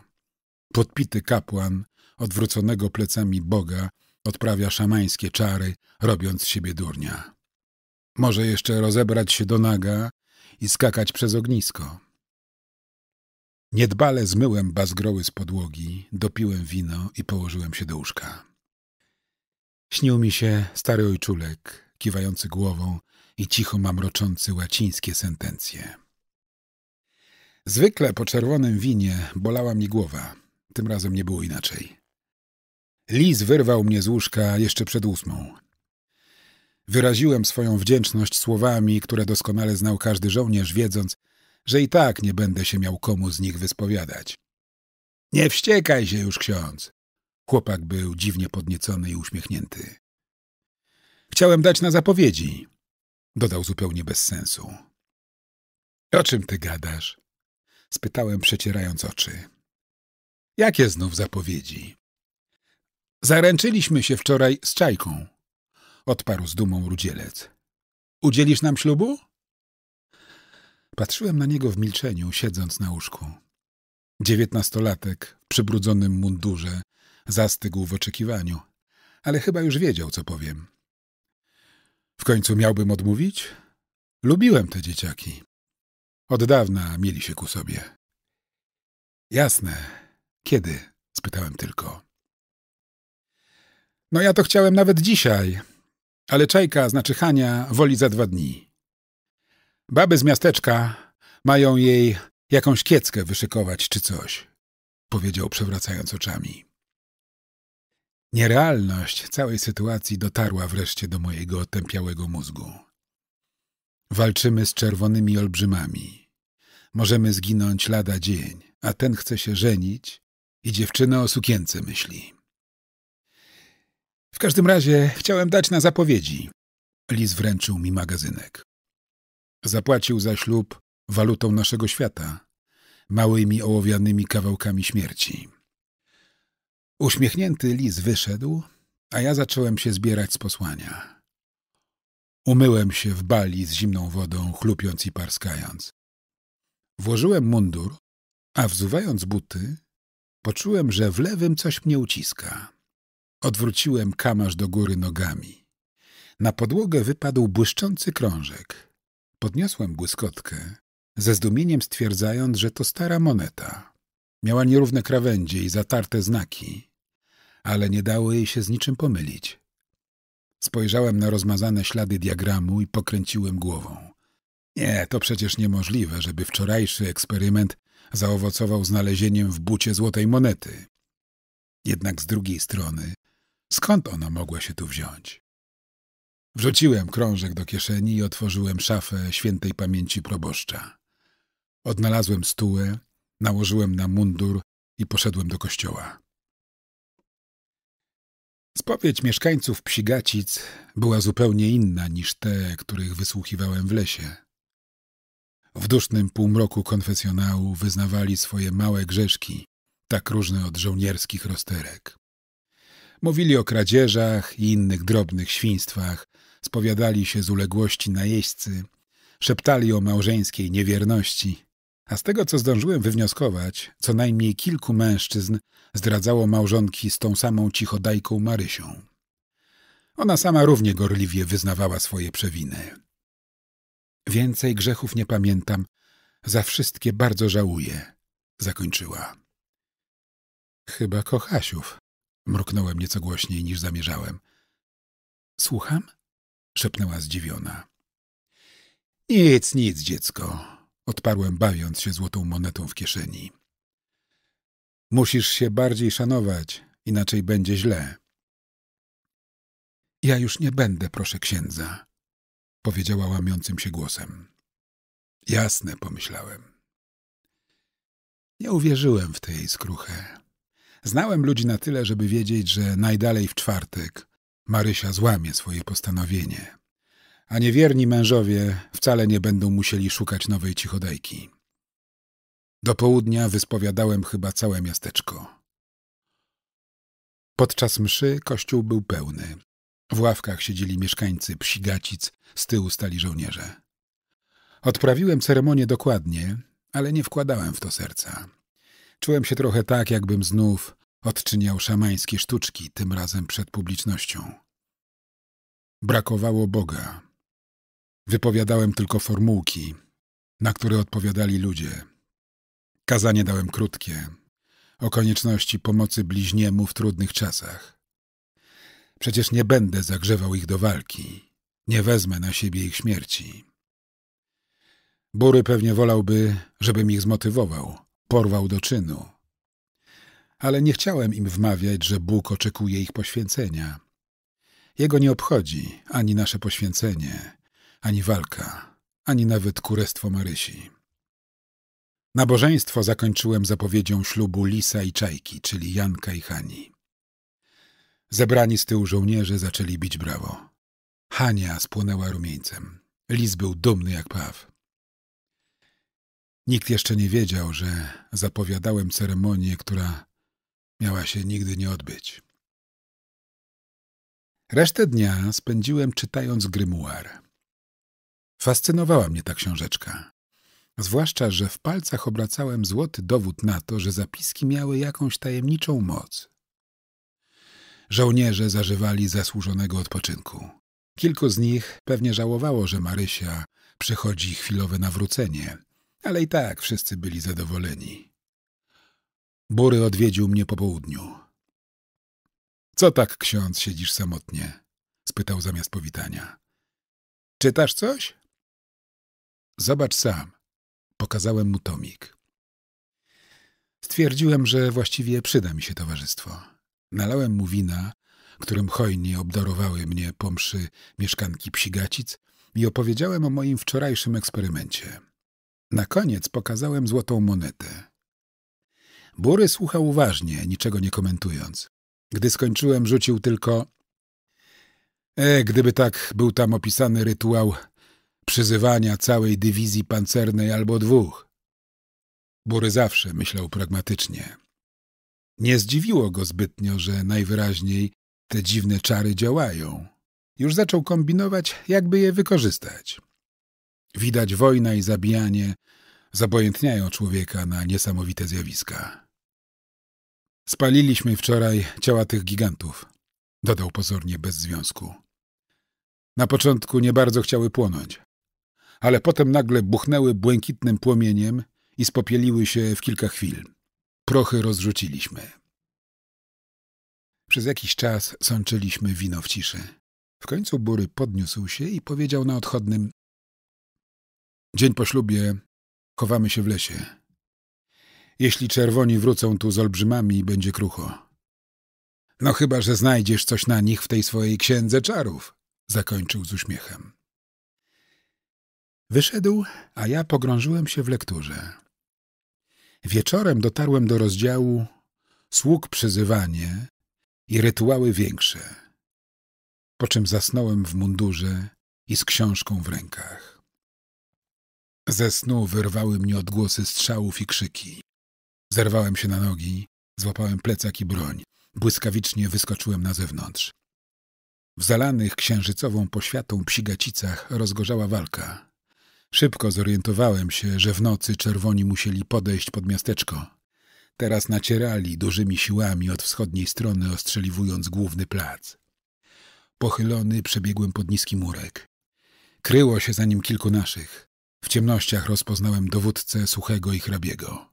Podpity kapłan, odwróconego plecami Boga, odprawia szamańskie czary, robiąc z siebie durnia. Może jeszcze rozebrać się do naga i skakać przez ognisko. Niedbale zmyłem bazgroły z podłogi, dopiłem wino i położyłem się do łóżka. Śnił mi się stary ojczulek, kiwający głową, i cicho mamroczący łacińskie sentencje. Zwykle po czerwonym winie bolała mi głowa. Tym razem nie było inaczej. Lis wyrwał mnie z łóżka jeszcze przed ósmą. Wyraziłem swoją wdzięczność słowami, które doskonale znał każdy żołnierz, wiedząc, że i tak nie będę się miał komu z nich wyspowiadać. Nie wściekaj się już, ksiądz! Chłopak był dziwnie podniecony i uśmiechnięty. Chciałem dać na zapowiedzi, Dodał zupełnie bez sensu. O czym ty gadasz? Spytałem, przecierając oczy. Jakie znów zapowiedzi? Zaręczyliśmy się wczoraj z czajką, odparł z dumą rudzielec. Udzielisz nam ślubu? Patrzyłem na niego w milczeniu, siedząc na łóżku. Dziewiętnastolatek w przybrudzonym mundurze zastygł w oczekiwaniu, ale chyba już wiedział, co powiem. W końcu miałbym odmówić? Lubiłem te dzieciaki. Od dawna mieli się ku sobie. Jasne. Kiedy? spytałem tylko. No ja to chciałem nawet dzisiaj, ale Czajka, znaczy Hania, woli za dwa dni. Baby z miasteczka mają jej jakąś kieckę wyszykować czy coś, powiedział przewracając oczami. Nierealność całej sytuacji dotarła wreszcie do mojego otępiałego mózgu. Walczymy z czerwonymi olbrzymami. Możemy zginąć lada dzień, a ten chce się żenić i dziewczyna o sukience myśli. W każdym razie chciałem dać na zapowiedzi. Liz wręczył mi magazynek. Zapłacił za ślub walutą naszego świata, małymi ołowianymi kawałkami śmierci. Uśmiechnięty lis wyszedł, a ja zacząłem się zbierać z posłania. Umyłem się w bali z zimną wodą, chlupiąc i parskając. Włożyłem mundur, a wzuwając buty, poczułem, że w lewym coś mnie uciska. Odwróciłem kamarz do góry nogami. Na podłogę wypadł błyszczący krążek. Podniosłem błyskotkę, ze zdumieniem stwierdzając, że to stara moneta. Miała nierówne krawędzie i zatarte znaki ale nie dało jej się z niczym pomylić. Spojrzałem na rozmazane ślady diagramu i pokręciłem głową. Nie, to przecież niemożliwe, żeby wczorajszy eksperyment zaowocował znalezieniem w bucie złotej monety. Jednak z drugiej strony, skąd ona mogła się tu wziąć? Wrzuciłem krążek do kieszeni i otworzyłem szafę świętej pamięci proboszcza. Odnalazłem stułę, nałożyłem na mundur i poszedłem do kościoła. Spowiedź mieszkańców Psigacic była zupełnie inna niż te, których wysłuchiwałem w lesie. W dusznym półmroku konfesjonału wyznawali swoje małe grzeszki, tak różne od żołnierskich rozterek. Mówili o kradzieżach i innych drobnych świństwach, spowiadali się z uległości najeźdźcy, szeptali o małżeńskiej niewierności, a z tego, co zdążyłem wywnioskować, co najmniej kilku mężczyzn zdradzało małżonki z tą samą cichodajką Marysią. Ona sama równie gorliwie wyznawała swoje przewiny. Więcej grzechów nie pamiętam, za wszystkie bardzo żałuję, zakończyła. Chyba kochasiów, mruknąłem nieco głośniej niż zamierzałem. Słucham? szepnęła zdziwiona. Nic, nic, dziecko, odparłem, bawiąc się złotą monetą w kieszeni. Musisz się bardziej szanować, inaczej będzie źle. Ja już nie będę, proszę księdza, powiedziała łamiącym się głosem. Jasne, pomyślałem. Nie uwierzyłem w tej skruchę. Znałem ludzi na tyle, żeby wiedzieć, że najdalej w czwartek Marysia złamie swoje postanowienie a niewierni mężowie wcale nie będą musieli szukać nowej cichodajki. Do południa wyspowiadałem chyba całe miasteczko. Podczas mszy kościół był pełny. W ławkach siedzieli mieszkańcy psigacic, z tyłu stali żołnierze. Odprawiłem ceremonię dokładnie, ale nie wkładałem w to serca. Czułem się trochę tak, jakbym znów odczyniał szamańskie sztuczki, tym razem przed publicznością. Brakowało Boga, Wypowiadałem tylko formułki, na które odpowiadali ludzie. Kazanie dałem krótkie, o konieczności pomocy bliźniemu w trudnych czasach. Przecież nie będę zagrzewał ich do walki, nie wezmę na siebie ich śmierci. Bury pewnie wolałby, żebym ich zmotywował, porwał do czynu. Ale nie chciałem im wmawiać, że Bóg oczekuje ich poświęcenia. Jego nie obchodzi ani nasze poświęcenie, ani walka, ani nawet kurestwo Marysi. Nabożeństwo zakończyłem zapowiedzią ślubu Lisa i Czajki, czyli Janka i Hani. Zebrani z tyłu żołnierze zaczęli bić brawo. Hania spłonęła rumieńcem. Lis był dumny jak paw. Nikt jeszcze nie wiedział, że zapowiadałem ceremonię, która miała się nigdy nie odbyć. Resztę dnia spędziłem czytając grymuar. Fascynowała mnie ta książeczka. Zwłaszcza, że w palcach obracałem złoty dowód na to, że zapiski miały jakąś tajemniczą moc. Żołnierze zażywali zasłużonego odpoczynku. Kilku z nich pewnie żałowało, że Marysia przychodzi chwilowe nawrócenie, ale i tak wszyscy byli zadowoleni. Bury odwiedził mnie po południu. Co tak, ksiądz, siedzisz samotnie? spytał zamiast powitania. Czytasz coś? Zobacz sam. Pokazałem mu tomik. Stwierdziłem, że właściwie przyda mi się towarzystwo. Nalałem mu wina, którym hojnie obdarowały mnie pomszy mieszkanki psigacic i opowiedziałem o moim wczorajszym eksperymencie. Na koniec pokazałem złotą monetę. Bury słuchał uważnie, niczego nie komentując. Gdy skończyłem, rzucił tylko... E, gdyby tak był tam opisany rytuał przyzywania całej dywizji pancernej albo dwóch. Bury zawsze myślał pragmatycznie. Nie zdziwiło go zbytnio, że najwyraźniej te dziwne czary działają. Już zaczął kombinować, jakby je wykorzystać. Widać wojna i zabijanie zabojętniają człowieka na niesamowite zjawiska. Spaliliśmy wczoraj ciała tych gigantów, dodał pozornie bez związku. Na początku nie bardzo chciały płonąć ale potem nagle buchnęły błękitnym płomieniem i spopieliły się w kilka chwil. Prochy rozrzuciliśmy. Przez jakiś czas sączyliśmy wino w ciszy. W końcu Bury podniósł się i powiedział na odchodnym Dzień po ślubie chowamy się w lesie. Jeśli czerwoni wrócą tu z olbrzymami, będzie krucho. No chyba, że znajdziesz coś na nich w tej swojej księdze czarów, zakończył z uśmiechem. Wyszedł, a ja pogrążyłem się w lekturze. Wieczorem dotarłem do rozdziału Sług przyzywanie i rytuały większe, po czym zasnąłem w mundurze i z książką w rękach. Ze snu wyrwały mnie odgłosy strzałów i krzyki. Zerwałem się na nogi, złapałem plecak i broń. Błyskawicznie wyskoczyłem na zewnątrz. W zalanych księżycową poświatą psigacicach rozgorzała walka. Szybko zorientowałem się, że w nocy czerwoni musieli podejść pod miasteczko. Teraz nacierali dużymi siłami od wschodniej strony, ostrzeliwując główny plac. Pochylony przebiegłem pod niski murek. Kryło się za nim kilku naszych. W ciemnościach rozpoznałem dowódcę Suchego i Hrabiego.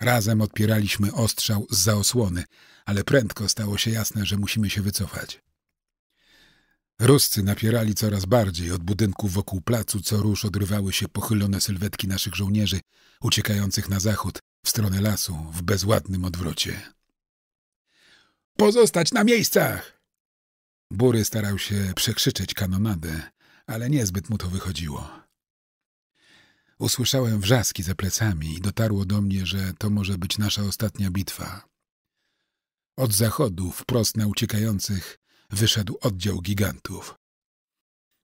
Razem odpieraliśmy ostrzał z zaosłony, ale prędko stało się jasne, że musimy się wycofać. Ruscy napierali coraz bardziej od budynków wokół placu, co róż odrywały się pochylone sylwetki naszych żołnierzy, uciekających na zachód, w stronę lasu, w bezładnym odwrocie. Pozostać na miejscach! Bury starał się przekrzyczeć kanonadę, ale niezbyt mu to wychodziło. Usłyszałem wrzaski za plecami i dotarło do mnie, że to może być nasza ostatnia bitwa. Od zachodu, wprost na uciekających, wyszedł oddział gigantów.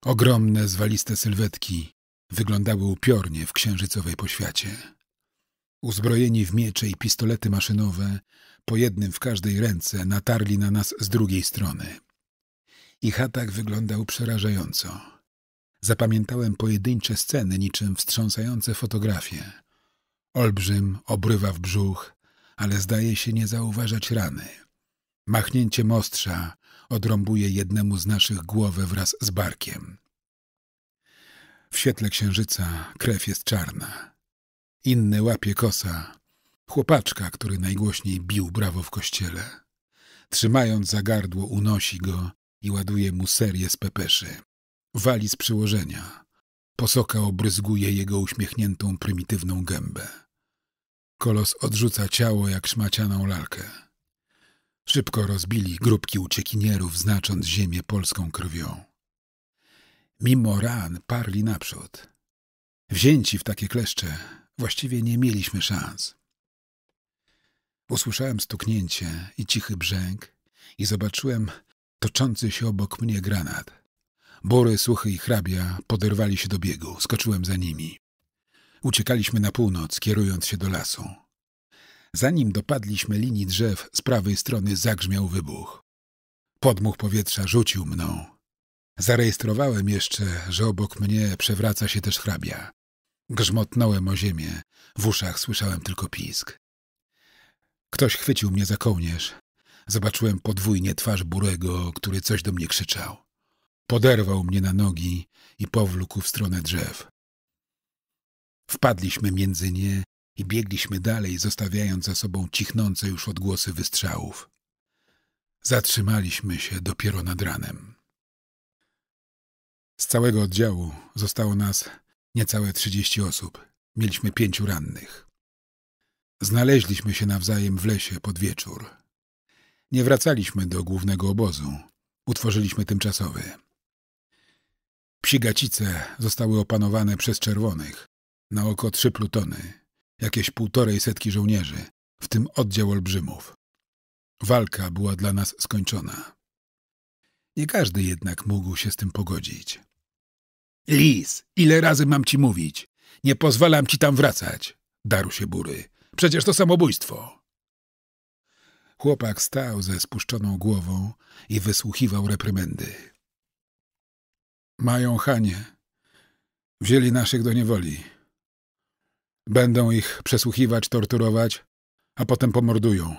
Ogromne, zwaliste sylwetki wyglądały upiornie w księżycowej poświacie. Uzbrojeni w miecze i pistolety maszynowe, po jednym w każdej ręce, natarli na nas z drugiej strony. Ich atak wyglądał przerażająco. Zapamiętałem pojedyncze sceny, niczym wstrząsające fotografie. Olbrzym obrywa w brzuch, ale zdaje się nie zauważać rany. Machnięcie mostrza odrąbuje jednemu z naszych głowę wraz z barkiem. W świetle księżyca krew jest czarna. Inny łapie kosa, chłopaczka, który najgłośniej bił brawo w kościele. Trzymając za gardło, unosi go i ładuje mu serię z pepeszy. Wali z przyłożenia. Posoka obryzguje jego uśmiechniętą, prymitywną gębę. Kolos odrzuca ciało jak szmacianą lalkę. Szybko rozbili grupki uciekinierów, znacząc ziemię polską krwią. Mimo ran parli naprzód. Wzięci w takie kleszcze, właściwie nie mieliśmy szans. Usłyszałem stuknięcie i cichy brzęk i zobaczyłem toczący się obok mnie granat. Bory, Suchy i Hrabia poderwali się do biegu. Skoczyłem za nimi. Uciekaliśmy na północ, kierując się do lasu. Zanim dopadliśmy linii drzew, z prawej strony zagrzmiał wybuch. Podmuch powietrza rzucił mną. Zarejestrowałem jeszcze, że obok mnie przewraca się też hrabia. Grzmotnąłem o ziemię, w uszach słyszałem tylko pisk. Ktoś chwycił mnie za kołnierz. Zobaczyłem podwójnie twarz Burego, który coś do mnie krzyczał. Poderwał mnie na nogi i powlókł w stronę drzew. Wpadliśmy między nie i biegliśmy dalej, zostawiając za sobą cichnące już odgłosy wystrzałów. Zatrzymaliśmy się dopiero nad ranem. Z całego oddziału zostało nas niecałe trzydzieści osób. Mieliśmy pięciu rannych. Znaleźliśmy się nawzajem w lesie pod wieczór. Nie wracaliśmy do głównego obozu. Utworzyliśmy tymczasowy. Psigacice zostały opanowane przez czerwonych, na oko trzy plutony jakieś półtorej setki żołnierzy, w tym oddział olbrzymów. Walka była dla nas skończona. Nie każdy jednak mógł się z tym pogodzić. Lis, ile razy mam ci mówić? Nie pozwalam ci tam wracać, darł się bury. Przecież to samobójstwo. Chłopak stał ze spuszczoną głową i wysłuchiwał reprymendy. Mają Hanie. Wzięli naszych do niewoli. Będą ich przesłuchiwać, torturować, a potem pomordują.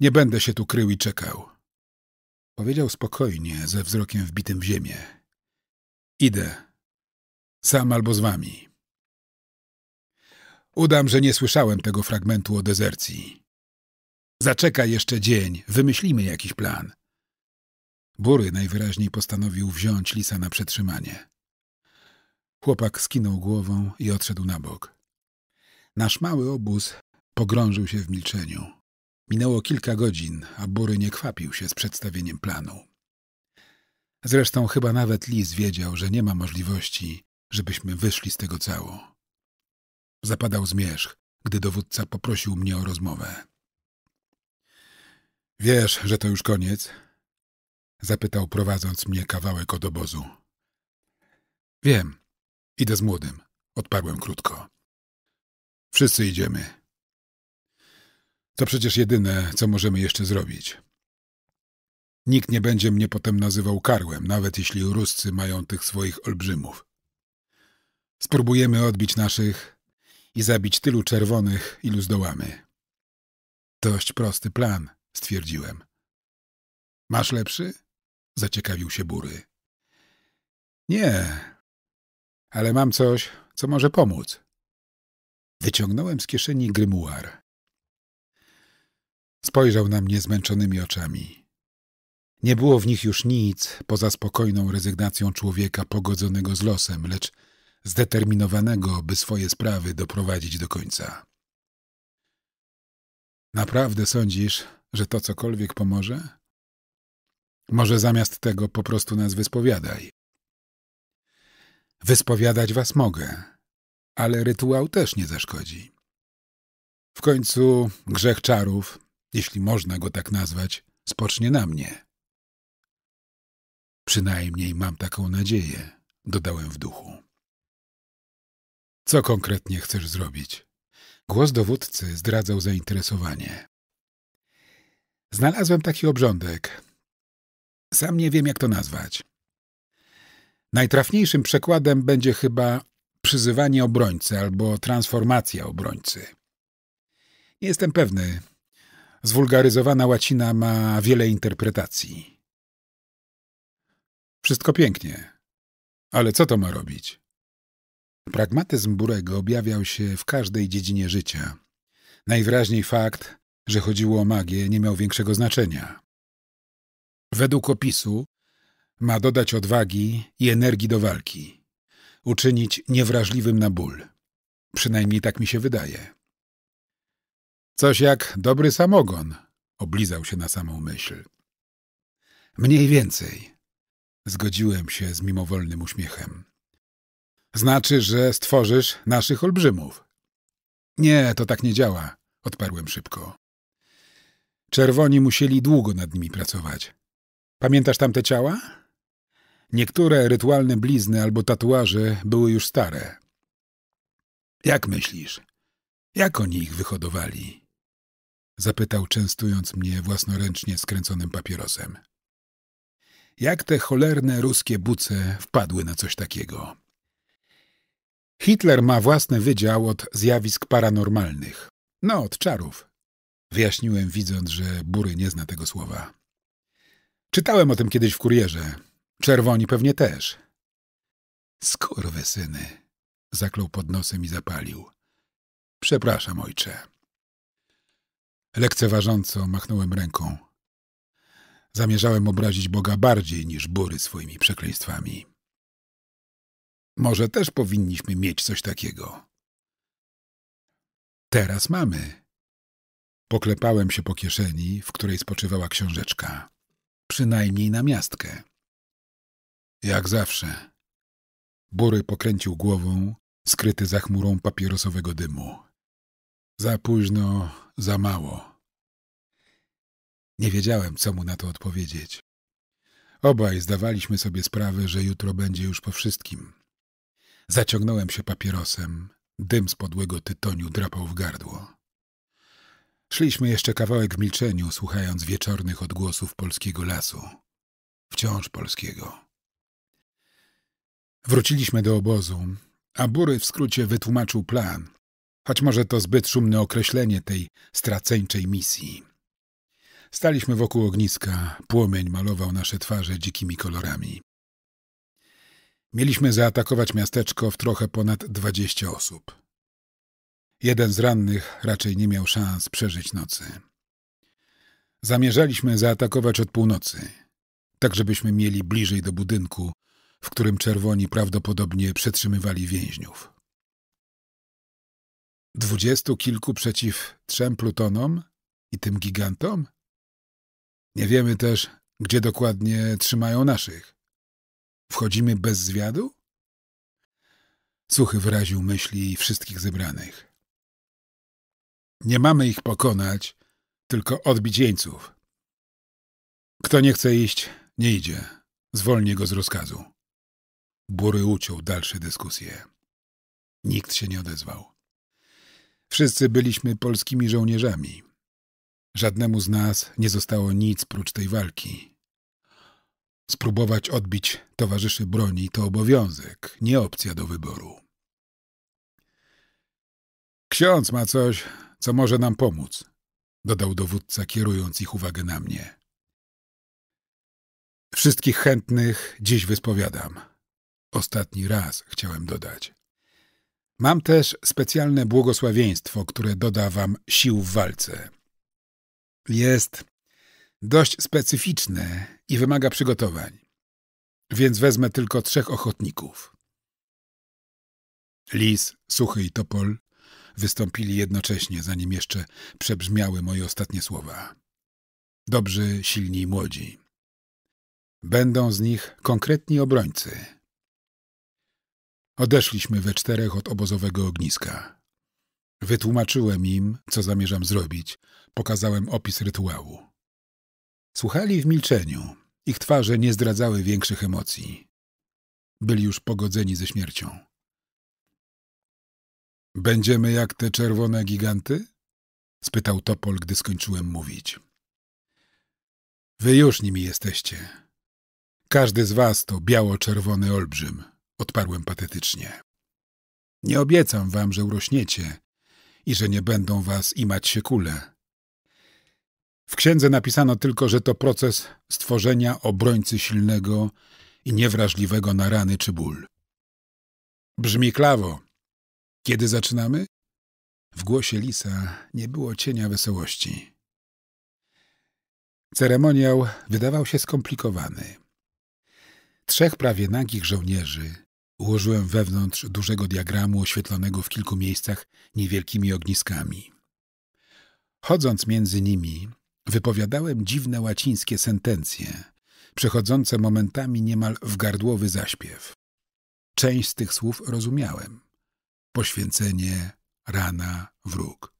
Nie będę się tu krył i czekał. Powiedział spokojnie, ze wzrokiem wbitym w ziemię. Idę. Sam albo z wami. Udam, że nie słyszałem tego fragmentu o dezercji. Zaczeka jeszcze dzień, wymyślimy jakiś plan. Bury najwyraźniej postanowił wziąć lisa na przetrzymanie. Chłopak skinął głową i odszedł na bok. Nasz mały obóz pogrążył się w milczeniu. Minęło kilka godzin, a Bury nie kwapił się z przedstawieniem planu. Zresztą chyba nawet Liz wiedział, że nie ma możliwości, żebyśmy wyszli z tego cało. Zapadał zmierzch, gdy dowódca poprosił mnie o rozmowę. Wiesz, że to już koniec? Zapytał prowadząc mnie kawałek od obozu. Wiem, Idę z młodym, odparłem krótko. Wszyscy idziemy. To przecież jedyne, co możemy jeszcze zrobić. Nikt nie będzie mnie potem nazywał karłem, nawet jeśli Ruscy mają tych swoich olbrzymów. Spróbujemy odbić naszych i zabić tylu czerwonych, ilu zdołamy. Dość prosty plan, stwierdziłem. Masz lepszy? Zaciekawił się Bury. Nie, ale mam coś, co może pomóc. Wyciągnąłem z kieszeni grymuar. Spojrzał na mnie zmęczonymi oczami. Nie było w nich już nic poza spokojną rezygnacją człowieka pogodzonego z losem, lecz zdeterminowanego, by swoje sprawy doprowadzić do końca. Naprawdę sądzisz, że to cokolwiek pomoże? Może zamiast tego po prostu nas wyspowiadaj, Wyspowiadać was mogę, ale rytuał też nie zaszkodzi. W końcu grzech czarów, jeśli można go tak nazwać, spocznie na mnie. Przynajmniej mam taką nadzieję, dodałem w duchu. Co konkretnie chcesz zrobić? Głos dowódcy zdradzał zainteresowanie. Znalazłem taki obrządek. Sam nie wiem, jak to nazwać. Najtrafniejszym przekładem będzie chyba przyzywanie obrońcy albo transformacja obrońcy. Nie jestem pewny. Zwulgaryzowana łacina ma wiele interpretacji. Wszystko pięknie. Ale co to ma robić? Pragmatyzm Burego objawiał się w każdej dziedzinie życia. Najwyraźniej fakt, że chodziło o magię, nie miał większego znaczenia. Według opisu ma dodać odwagi i energii do walki. Uczynić niewrażliwym na ból. Przynajmniej tak mi się wydaje. Coś jak dobry samogon, oblizał się na samą myśl. Mniej więcej. Zgodziłem się z mimowolnym uśmiechem. Znaczy, że stworzysz naszych olbrzymów. Nie, to tak nie działa, odparłem szybko. Czerwoni musieli długo nad nimi pracować. Pamiętasz tamte ciała? Niektóre rytualne blizny albo tatuaże były już stare. Jak myślisz? Jak oni ich wyhodowali? Zapytał, częstując mnie własnoręcznie skręconym papierosem. Jak te cholerne ruskie buce wpadły na coś takiego? Hitler ma własny wydział od zjawisk paranormalnych. No, od czarów. Wyjaśniłem, widząc, że Bury nie zna tego słowa. Czytałem o tym kiedyś w kurierze. Czerwoni pewnie też. syny. Zaklął pod nosem i zapalił. Przepraszam, ojcze. Lekceważąco machnąłem ręką. Zamierzałem obrazić Boga bardziej niż bury swoimi przekleństwami. Może też powinniśmy mieć coś takiego. Teraz mamy. Poklepałem się po kieszeni, w której spoczywała książeczka. Przynajmniej na miastkę. Jak zawsze. Bury pokręcił głową, skryty za chmurą papierosowego dymu. Za późno, za mało. Nie wiedziałem, co mu na to odpowiedzieć. Obaj zdawaliśmy sobie sprawę, że jutro będzie już po wszystkim. Zaciągnąłem się papierosem, dym z podłego tytoniu drapał w gardło. Szliśmy jeszcze kawałek w milczeniu, słuchając wieczornych odgłosów polskiego lasu. Wciąż polskiego. Wróciliśmy do obozu, a Bury w skrócie wytłumaczył plan, choć może to zbyt szumne określenie tej straceńczej misji. Staliśmy wokół ogniska, płomień malował nasze twarze dzikimi kolorami. Mieliśmy zaatakować miasteczko w trochę ponad dwadzieścia osób. Jeden z rannych raczej nie miał szans przeżyć nocy. Zamierzaliśmy zaatakować od północy, tak żebyśmy mieli bliżej do budynku, w którym czerwoni prawdopodobnie przetrzymywali więźniów. Dwudziestu kilku przeciw trzem plutonom i tym gigantom? Nie wiemy też, gdzie dokładnie trzymają naszych. Wchodzimy bez zwiadu? Suchy wyraził myśli wszystkich zebranych. Nie mamy ich pokonać, tylko odbić jeńców. Kto nie chce iść, nie idzie. Zwolnię go z rozkazu. Bury uciął dalsze dyskusje. Nikt się nie odezwał. Wszyscy byliśmy polskimi żołnierzami. Żadnemu z nas nie zostało nic prócz tej walki. Spróbować odbić towarzyszy broni to obowiązek, nie opcja do wyboru. Ksiądz ma coś, co może nam pomóc, dodał dowódca, kierując ich uwagę na mnie. Wszystkich chętnych dziś wyspowiadam. Ostatni raz chciałem dodać. Mam też specjalne błogosławieństwo, które doda wam sił w walce. Jest dość specyficzne i wymaga przygotowań, więc wezmę tylko trzech ochotników. Lis, Suchy i Topol wystąpili jednocześnie, zanim jeszcze przebrzmiały moje ostatnie słowa. Dobrzy, silni i młodzi. Będą z nich konkretni obrońcy – Odeszliśmy we czterech od obozowego ogniska. Wytłumaczyłem im, co zamierzam zrobić. Pokazałem opis rytuału. Słuchali w milczeniu. Ich twarze nie zdradzały większych emocji. Byli już pogodzeni ze śmiercią. Będziemy jak te czerwone giganty? spytał Topol, gdy skończyłem mówić. Wy już nimi jesteście. Każdy z was to biało-czerwony olbrzym odparłem patetycznie. Nie obiecam wam, że urośniecie i że nie będą was imać się kule. W księdze napisano tylko, że to proces stworzenia obrońcy silnego i niewrażliwego na rany czy ból. Brzmi klawo. Kiedy zaczynamy? W głosie Lisa nie było cienia wesołości. Ceremoniał wydawał się skomplikowany. Trzech prawie nagich żołnierzy ułożyłem wewnątrz dużego diagramu oświetlonego w kilku miejscach niewielkimi ogniskami. Chodząc między nimi, wypowiadałem dziwne łacińskie sentencje, przechodzące momentami niemal w gardłowy zaśpiew. Część z tych słów rozumiałem. Poświęcenie, rana, wróg.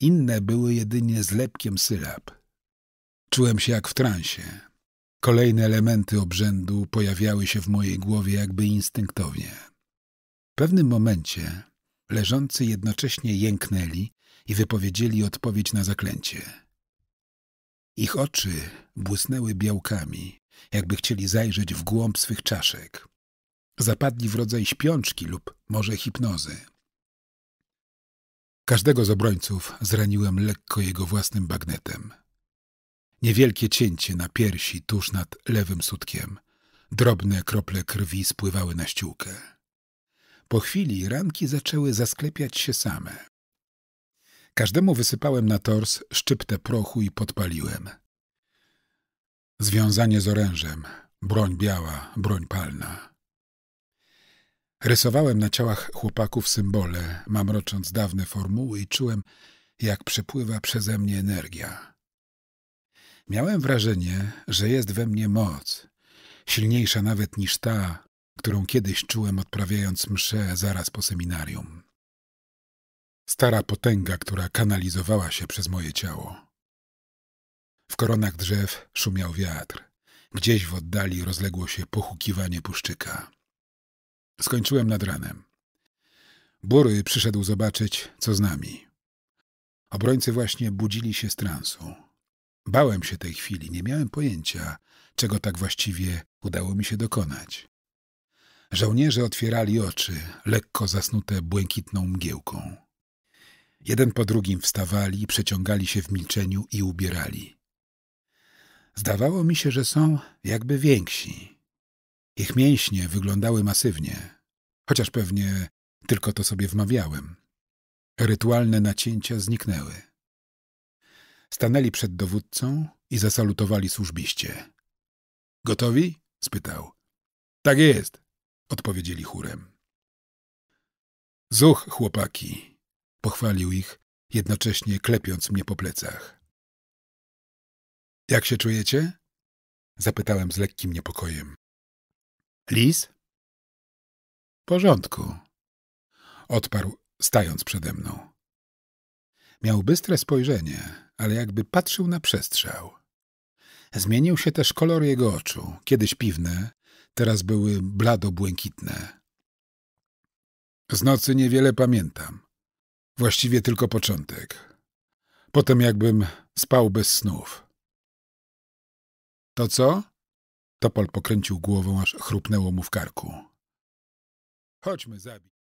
Inne były jedynie zlepkiem sylab. Czułem się jak w transie, Kolejne elementy obrzędu pojawiały się w mojej głowie jakby instynktownie. W pewnym momencie leżący jednocześnie jęknęli i wypowiedzieli odpowiedź na zaklęcie. Ich oczy błysnęły białkami, jakby chcieli zajrzeć w głąb swych czaszek. Zapadli w rodzaj śpiączki lub może hipnozy. Każdego z obrońców zraniłem lekko jego własnym bagnetem. Niewielkie cięcie na piersi tuż nad lewym sutkiem. Drobne krople krwi spływały na ściółkę. Po chwili ranki zaczęły zasklepiać się same. Każdemu wysypałem na tors szczyptę prochu i podpaliłem. Związanie z orężem, broń biała, broń palna. Rysowałem na ciałach chłopaków symbole, mamrocząc dawne formuły i czułem, jak przepływa przeze mnie energia. Miałem wrażenie, że jest we mnie moc, silniejsza nawet niż ta, którą kiedyś czułem odprawiając mszę zaraz po seminarium. Stara potęga, która kanalizowała się przez moje ciało. W koronach drzew szumiał wiatr. Gdzieś w oddali rozległo się pochukiwanie puszczyka. Skończyłem nad ranem. Bury przyszedł zobaczyć, co z nami. Obrońcy właśnie budzili się z transu. Bałem się tej chwili, nie miałem pojęcia, czego tak właściwie udało mi się dokonać. Żołnierze otwierali oczy, lekko zasnute błękitną mgiełką. Jeden po drugim wstawali, przeciągali się w milczeniu i ubierali. Zdawało mi się, że są jakby więksi. Ich mięśnie wyglądały masywnie, chociaż pewnie tylko to sobie wmawiałem. Rytualne nacięcia zniknęły. Stanęli przed dowódcą i zasalutowali służbiście. Gotowi? spytał. Tak jest, odpowiedzieli chórem. Zuch, chłopaki, pochwalił ich, jednocześnie klepiąc mnie po plecach. Jak się czujecie? zapytałem z lekkim niepokojem. Lis? porządku, odparł, stając przede mną. Miał bystre spojrzenie, ale jakby patrzył na przestrzał. Zmienił się też kolor jego oczu, kiedyś piwne, teraz były blado-błękitne. Z nocy niewiele pamiętam. Właściwie tylko początek. Potem jakbym spał bez snów. To co? Topol pokręcił głową, aż chrupnęło mu w karku. Chodźmy zabić.